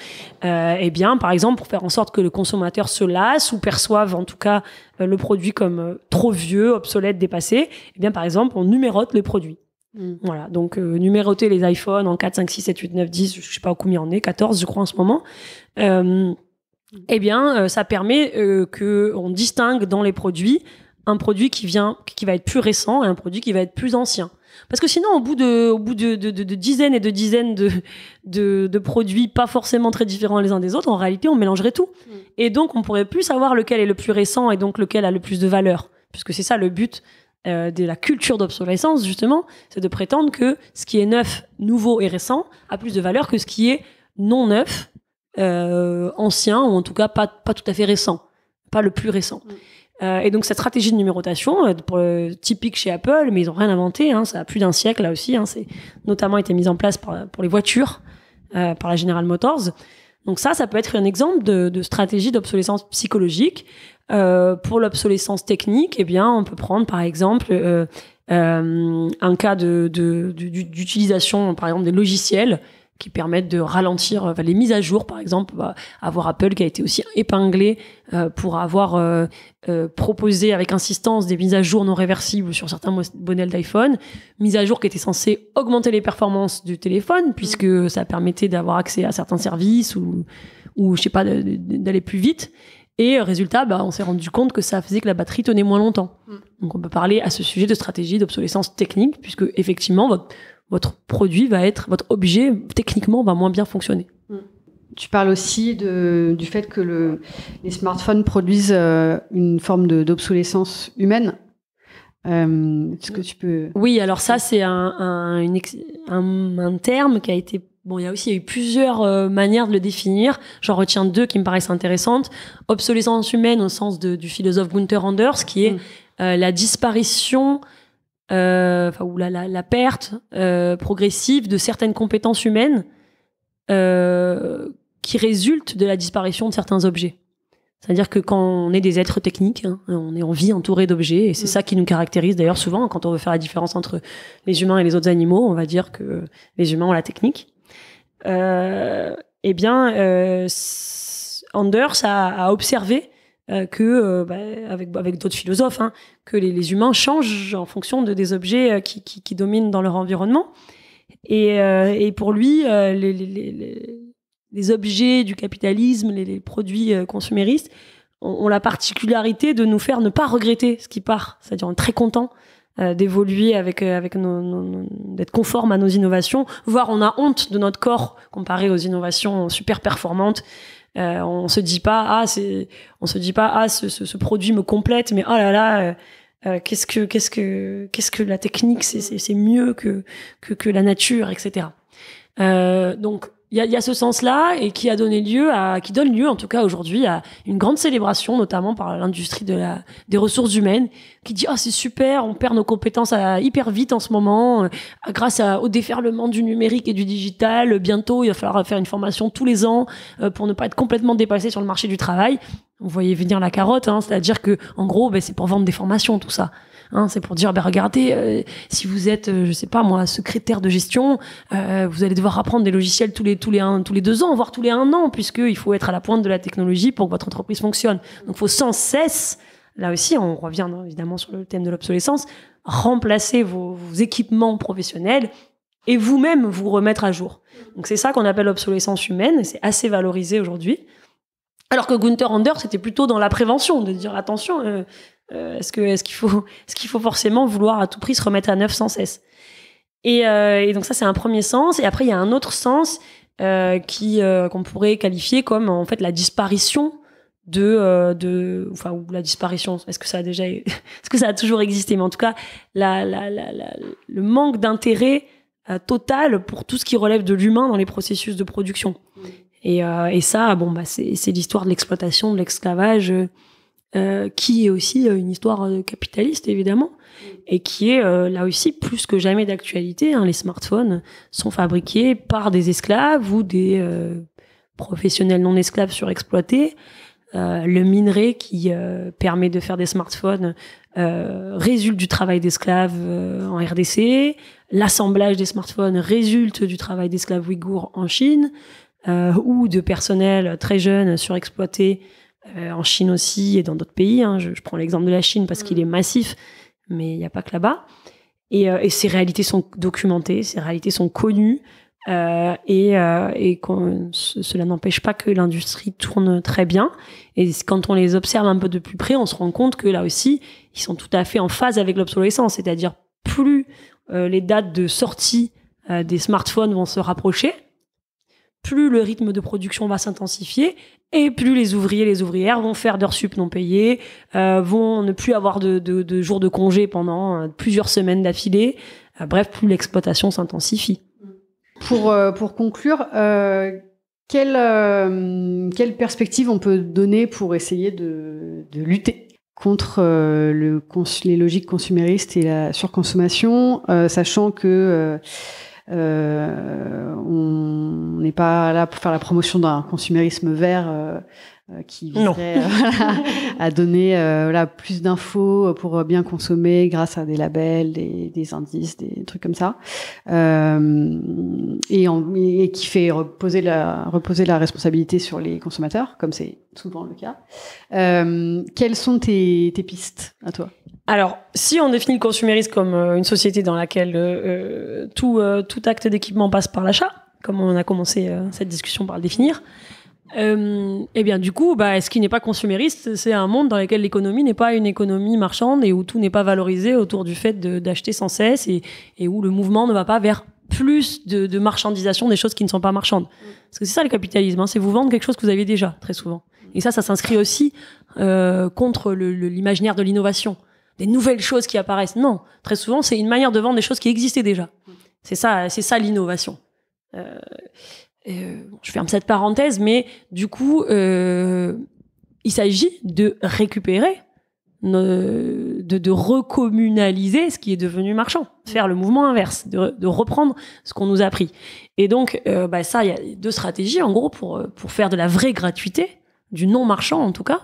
Euh, eh bien, par exemple, pour faire en sorte que le consommateur se lasse ou perçoive en tout cas le produit comme trop vieux, obsolète, dépassé, eh bien, par exemple, on numérote le produit. Mm. Voilà, donc euh, numéroter les iPhones en 4, 5, 6, 7, 8, 9, 10, je sais pas combien en est, 14 je crois en ce moment. Euh, eh bien, euh, ça permet que on distingue dans les produits un produit qui vient, qui va être plus récent et un produit qui va être plus ancien. Parce que sinon, au bout de, au bout de, dizaines et de dizaines de, de, produits pas forcément très différents les uns des autres, en réalité, on mélangerait tout. Mm. Et donc, on pourrait plus savoir lequel est le plus récent et donc lequel a le plus de valeur puisque c'est ça le but euh, de la culture d'obsolescence, justement, c'est de prétendre que ce qui est neuf, nouveau et récent a plus de valeur que ce qui est non neuf, euh, ancien, ou en tout cas pas, tout à fait récent, pas le plus récent. Mm. Euh, et donc cette stratégie de numérotation, typique chez Apple, mais ils n'ont rien inventé, hein, ça a plus d'un siècle là aussi, hein, c'est notamment été mise en place pour les voitures, par la General Motors. Donc ça, ça peut être un exemple de, stratégie d'obsolescence psychologique. Euh, pour l'obsolescence technique, eh bien, on peut prendre par exemple euh, euh, un cas d'utilisation, par exemple, des logiciels qui permettent de ralentir les mises à jour par exemple bah, avoir Apple qui a été aussi épinglé euh, pour avoir euh, euh, proposé avec insistance des mises à jour non réversibles sur certains modèles d'iPhone mises à jour qui étaient censées augmenter les performances du téléphone puisque ça permettait d'avoir accès à certains services ou ou je sais pas d'aller plus vite et résultat, bah, on s'est rendu compte que ça faisait que la batterie tenait moins longtemps. Mm. Donc on peut parler à ce sujet de stratégie d'obsolescence technique, puisque effectivement, votre, votre produit va être, votre objet techniquement va moins bien fonctionner. Mm. Tu parles aussi de, du fait que les smartphones produisent euh, une forme d'obsolescence humaine. Euh, est-ce que tu peux Oui, alors ça c'est un, un, terme qui a été bon. Il y a aussi eu plusieurs euh, manières de le définir. J'en retiens deux qui me paraissent intéressantes. Obsolescence humaine au sens du philosophe Gunther Anders, qui est mm. la disparition euh, enfin ou la, la, perte euh, progressive de certaines compétences humaines euh, qui résultent de la disparition de certains objets. C'est-à-dire que quand on est des êtres techniques, hein, on est en vie entouré d'objets, et c'est mm. ça qui nous caractérise d'ailleurs souvent quand on veut faire la différence entre les humains et les autres animaux, on va dire que les humains ont la technique. Euh, eh bien, euh, Anders a, a observé euh, que, euh, bah, avec, d'autres philosophes, hein, que les, humains changent en fonction de, des objets euh, qui, dominent dans leur environnement. Et, pour lui, les, objets du capitalisme, les, produits consuméristes, ont, la particularité de nous faire ne pas regretter ce qui part, c'est-à-dire on est très content d'évoluer avec avec nos d'être conforme à nos innovations voire on a honte de notre corps comparé aux innovations super performantes euh, on se dit pas ah c'est, on se dit pas ah ce, ce, ce, produit me complète, mais oh là là. Euh, euh, qu'est-ce que qu'est-ce que qu'est-ce que la technique c'est c'est mieux que, que que la nature etc. Euh, donc il y, a, ce sens-là et qui a donné lieu à, qui donne lieu en tout cas aujourd'hui à une grande célébration, notamment par l'industrie de la, des ressources humaines, qui dit ah c'est super, on perd nos compétences à, euh, hyper vite en ce moment, euh, grâce au déferlement du numérique et du digital. bientôt, il va falloir faire une formation tous les ans euh, pour ne pas être complètement dépassé sur le marché du travail. Vous voyez venir la carotte, hein, c'est-à-dire que en gros, ben, c'est pour vendre des formations tout ça. Hein, c'est pour dire, bah, regardez, euh, si vous êtes, euh, je sais pas moi, secrétaire de gestion, euh, vous allez devoir apprendre des logiciels tous les tous les tous les deux ans, voire tous les un an, puisque il faut être à la pointe de la technologie pour que votre entreprise fonctionne. Donc, faut sans cesse Là aussi, on revient hein, évidemment sur le thème de l'obsolescence. Remplacer vos, équipements professionnels et vous-même vous remettre à jour. Donc c'est ça qu'on appelle l'obsolescence humaine et c'est assez valorisé aujourd'hui. Alors que Gunther Anders, c'était plutôt dans la prévention, de dire attention, euh, est-ce ce qu'il faut est-ce qu'il faut forcément vouloir à tout prix se remettre à neuf sans cesse euh, et, donc ça c'est un premier sens. Et après il y a un autre sens euh, qui qu'on pourrait qualifier comme en fait la disparition de de enfin ou la disparition. Est-ce que ça a déjà est-ce que ça a toujours existé Mais en tout cas la, la, la, le manque d'intérêt total pour tout ce qui relève de l'humain dans les processus de production. Mmh. Et, et ça bon bah c'est l'histoire de l'exploitation, de l'esclavage. Euh, qui est aussi euh, une histoire euh, capitaliste évidemment, et qui est là aussi plus que jamais d'actualité. Hein. Les smartphones sont fabriqués par des esclaves ou des professionnels non esclaves surexploités. le minerai qui permet de faire des smartphones résulte du travail d'esclaves en RDC. L'assemblage des smartphones résulte du travail d'esclaves ouïghours en Chine ou de personnel très jeune surexploité euh, en Chine aussi et dans d'autres pays. Hein. Je, prends l'exemple de la Chine parce qu'il mm. est massif, mais il n'y a pas que là-bas. Euh, et, ces réalités sont documentées, ces réalités sont connues, euh, et cela n'empêche pas que l'industrie tourne très bien. Et quand on les observe un peu de plus près, on se rend compte que là aussi, ils sont tout à fait en phase avec l'obsolescence, c'est-à-dire plus les dates de sortie des smartphones vont se rapprocher, plus le rythme de production va s'intensifier et plus les ouvriers et les ouvrières vont faire d'heures sup non payées, euh, vont ne plus avoir de, jours de congé pendant euh, plusieurs semaines d'affilée. Euh, bref, plus l'exploitation s'intensifie. Pour, pour conclure, quelle, quelle perspective on peut donner pour essayer de, lutter contre les logiques consuméristes et la surconsommation, sachant que euh, on n'est pas là pour faire la promotion d'un consumérisme vert euh, euh, qui viserait à donner voilà, plus d'infos pour bien consommer grâce à des labels, des, indices, des trucs comme ça, euh, et, qui fait reposer la, reposer la responsabilité sur les consommateurs, comme c'est souvent le cas. quelles sont tes pistes à toi alors, si on définit le consumérisme comme euh, une société dans laquelle euh, euh, tout, acte d'équipement passe par l'achat, comme on a commencé cette discussion par le définir, eh bien, du coup, bah, ce qui n'est pas consumériste, c'est un monde dans lequel l'économie n'est pas une économie marchande et où tout n'est pas valorisé autour du fait d'acheter sans cesse et, où le mouvement ne va pas vers plus de, marchandisation des choses qui ne sont pas marchandes. Parce que c'est ça le capitalisme, hein. c'est vous vendre quelque chose que vous avez déjà, très souvent. Et ça, ça s'inscrit aussi contre l'imaginaire de l'innovation des nouvelles choses qui apparaissent. Non, très souvent, c'est une manière de vendre des choses qui existaient déjà. C'est ça, c'est ça l'innovation. Euh, euh, je ferme cette parenthèse, mais du coup, euh, il s'agit de récupérer, de, de, recommunaliser ce qui est devenu marchand, faire le mouvement inverse, de, reprendre ce qu'on nous a pris. Et donc, bah ça, il y a deux stratégies en gros pour pour faire de la vraie gratuité, du non marchand en tout cas.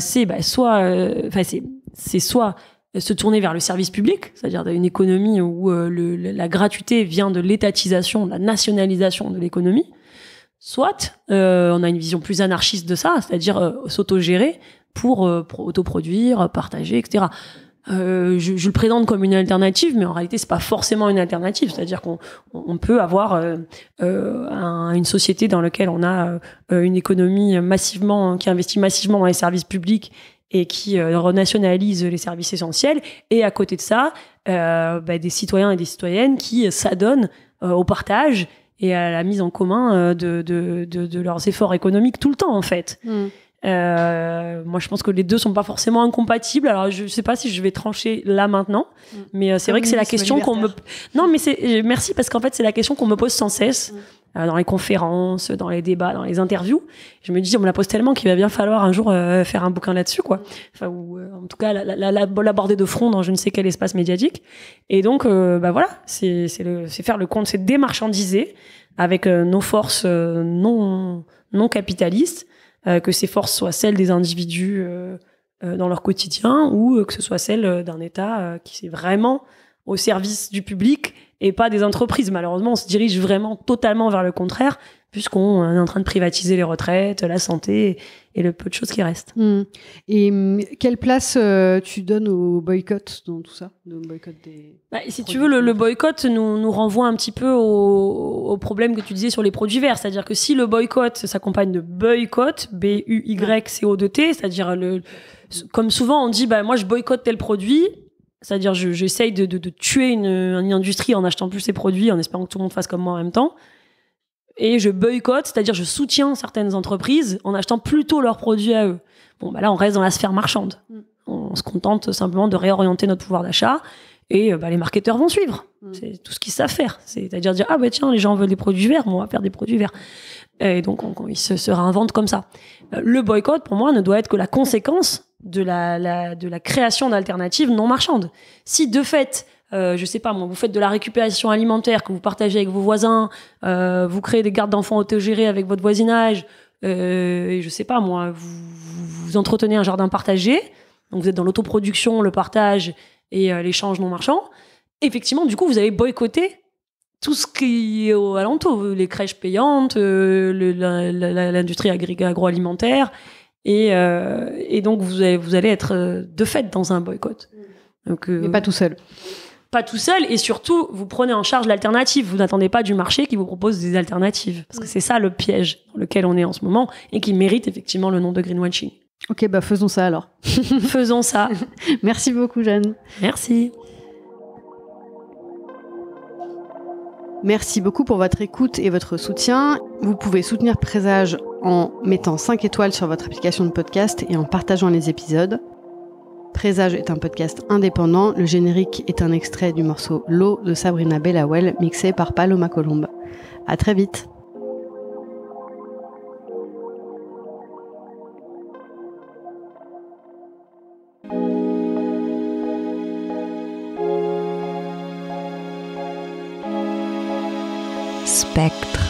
c'est bah, soit, enfin c'est c'est soit se tourner vers le service public, c'est-à-dire une économie où euh, la gratuité vient de l'étatisation, de la nationalisation de l'économie, soit euh, on a une vision plus anarchiste de ça, c'est-à-dire sauto euh, s'autogérer pour, autoproduire, partager, etc. Je, le présente comme une alternative, mais en réalité, c'est pas forcément une alternative. C'est-à-dire qu'on peut avoir une société dans laquelle on a une économie massivement qui investit massivement dans les services publics et qui euh, renationalise les services essentiels. Et à côté de ça, euh, bah, des citoyens et des citoyennes qui s'adonnent euh, au partage et à la mise en commun euh, de, de, de, leurs efforts économiques tout le temps, en fait. Mm. moi, je pense que les deux sont pas forcément incompatibles. Alors, je sais pas si je vais trancher là maintenant, mm. mais c'est vrai que c'est la question qu'on me. Non, mais c'est merci parce qu'en fait, c'est la question qu'on me pose sans cesse. Mm. Euh, dans les conférences, dans les débats, dans les interviews. Je me dis, on me la pose tellement qu'il va bien falloir un jour euh, faire un bouquin là-dessus, quoi. Enfin, ou euh, en tout cas l'aborder de front dans je ne sais quel espace médiatique. Et donc, bah voilà, c'est faire le compte, c'est démarchandiser avec nos forces non non capitalistes, que ces forces soient celles des individus dans leur quotidien ou que ce soit celles d'un État qui s'est vraiment au service du public et pas des entreprises. Malheureusement, on se dirige vraiment totalement vers le contraire puisqu'on est en train de privatiser les retraites, la santé et le peu de choses qui restent. Hmm. Et hmm, quelle place euh, tu donnes au boycott dans tout ça bah, Si tu veux, le, boycott nous, nous, renvoie un petit peu au, problème que tu disais sur les produits verts. C'est-à-dire que si le boycott s'accompagne de boycott, B-U-Y-C-O-T, c'est-à-dire le... Comme souvent, on dit, bah, moi je boycotte tel produit, c'est-à-dire, j'essaye de, de, de, tuer une, une, industrie en achetant plus ses produits, en espérant que tout le monde fasse comme moi en même temps. Et je boycotte, c'est-à-dire je soutiens certaines entreprises en achetant plutôt leurs produits à eux. Bon, bah là, on reste dans la sphère marchande. Mm. On se contente simplement de réorienter notre pouvoir d'achat et euh, bah, les marketeurs vont suivre. Mm. C'est tout ce qu'ils savent faire. C'est-à-dire dire, ah bah tiens, les gens veulent des produits verts, bon, on va faire des produits verts. Et donc, ils se, se réinventent comme ça. Euh, le boycott, pour moi, ne doit être que la conséquence de la, création d'alternatives non marchandes. Si de fait, je euh, je sais pas moi, vous faites de la récupération alimentaire que vous partagez avec vos voisins, euh, vous créez des gardes d'enfants autogérés avec votre voisinage, euh, et je sais pas moi, vous, vous, entretenez un jardin partagé, donc vous êtes dans l'autoproduction, le partage et l'échange non marchand, effectivement, du coup, vous avez boycotté tout ce qui est au alentour, les crèches payantes, l'industrie agroalimentaire, euh, et, donc, vous allez, être euh, de fait dans un boycott. Mm. Donc, euh, pas tout seul. Pas tout seul. Et surtout, vous prenez en charge l'alternative. Vous n'attendez pas du marché qui vous propose des alternatives. Parce que mm. c'est ça le piège dans lequel on est en ce moment et qui mérite effectivement le nom de greenwashing. Ok, bah faisons ça alors. faisons ça. Merci beaucoup, Jeanne. Merci. Merci beaucoup pour votre écoute et votre soutien. Vous pouvez soutenir Présage en mettant 5 étoiles sur votre application de podcast et en partageant les épisodes. Présage est un podcast indépendant. Le générique est un extrait du morceau L'eau de Sabrina Bellawell mixé par Paloma Colombe. À très vite. Spektrum.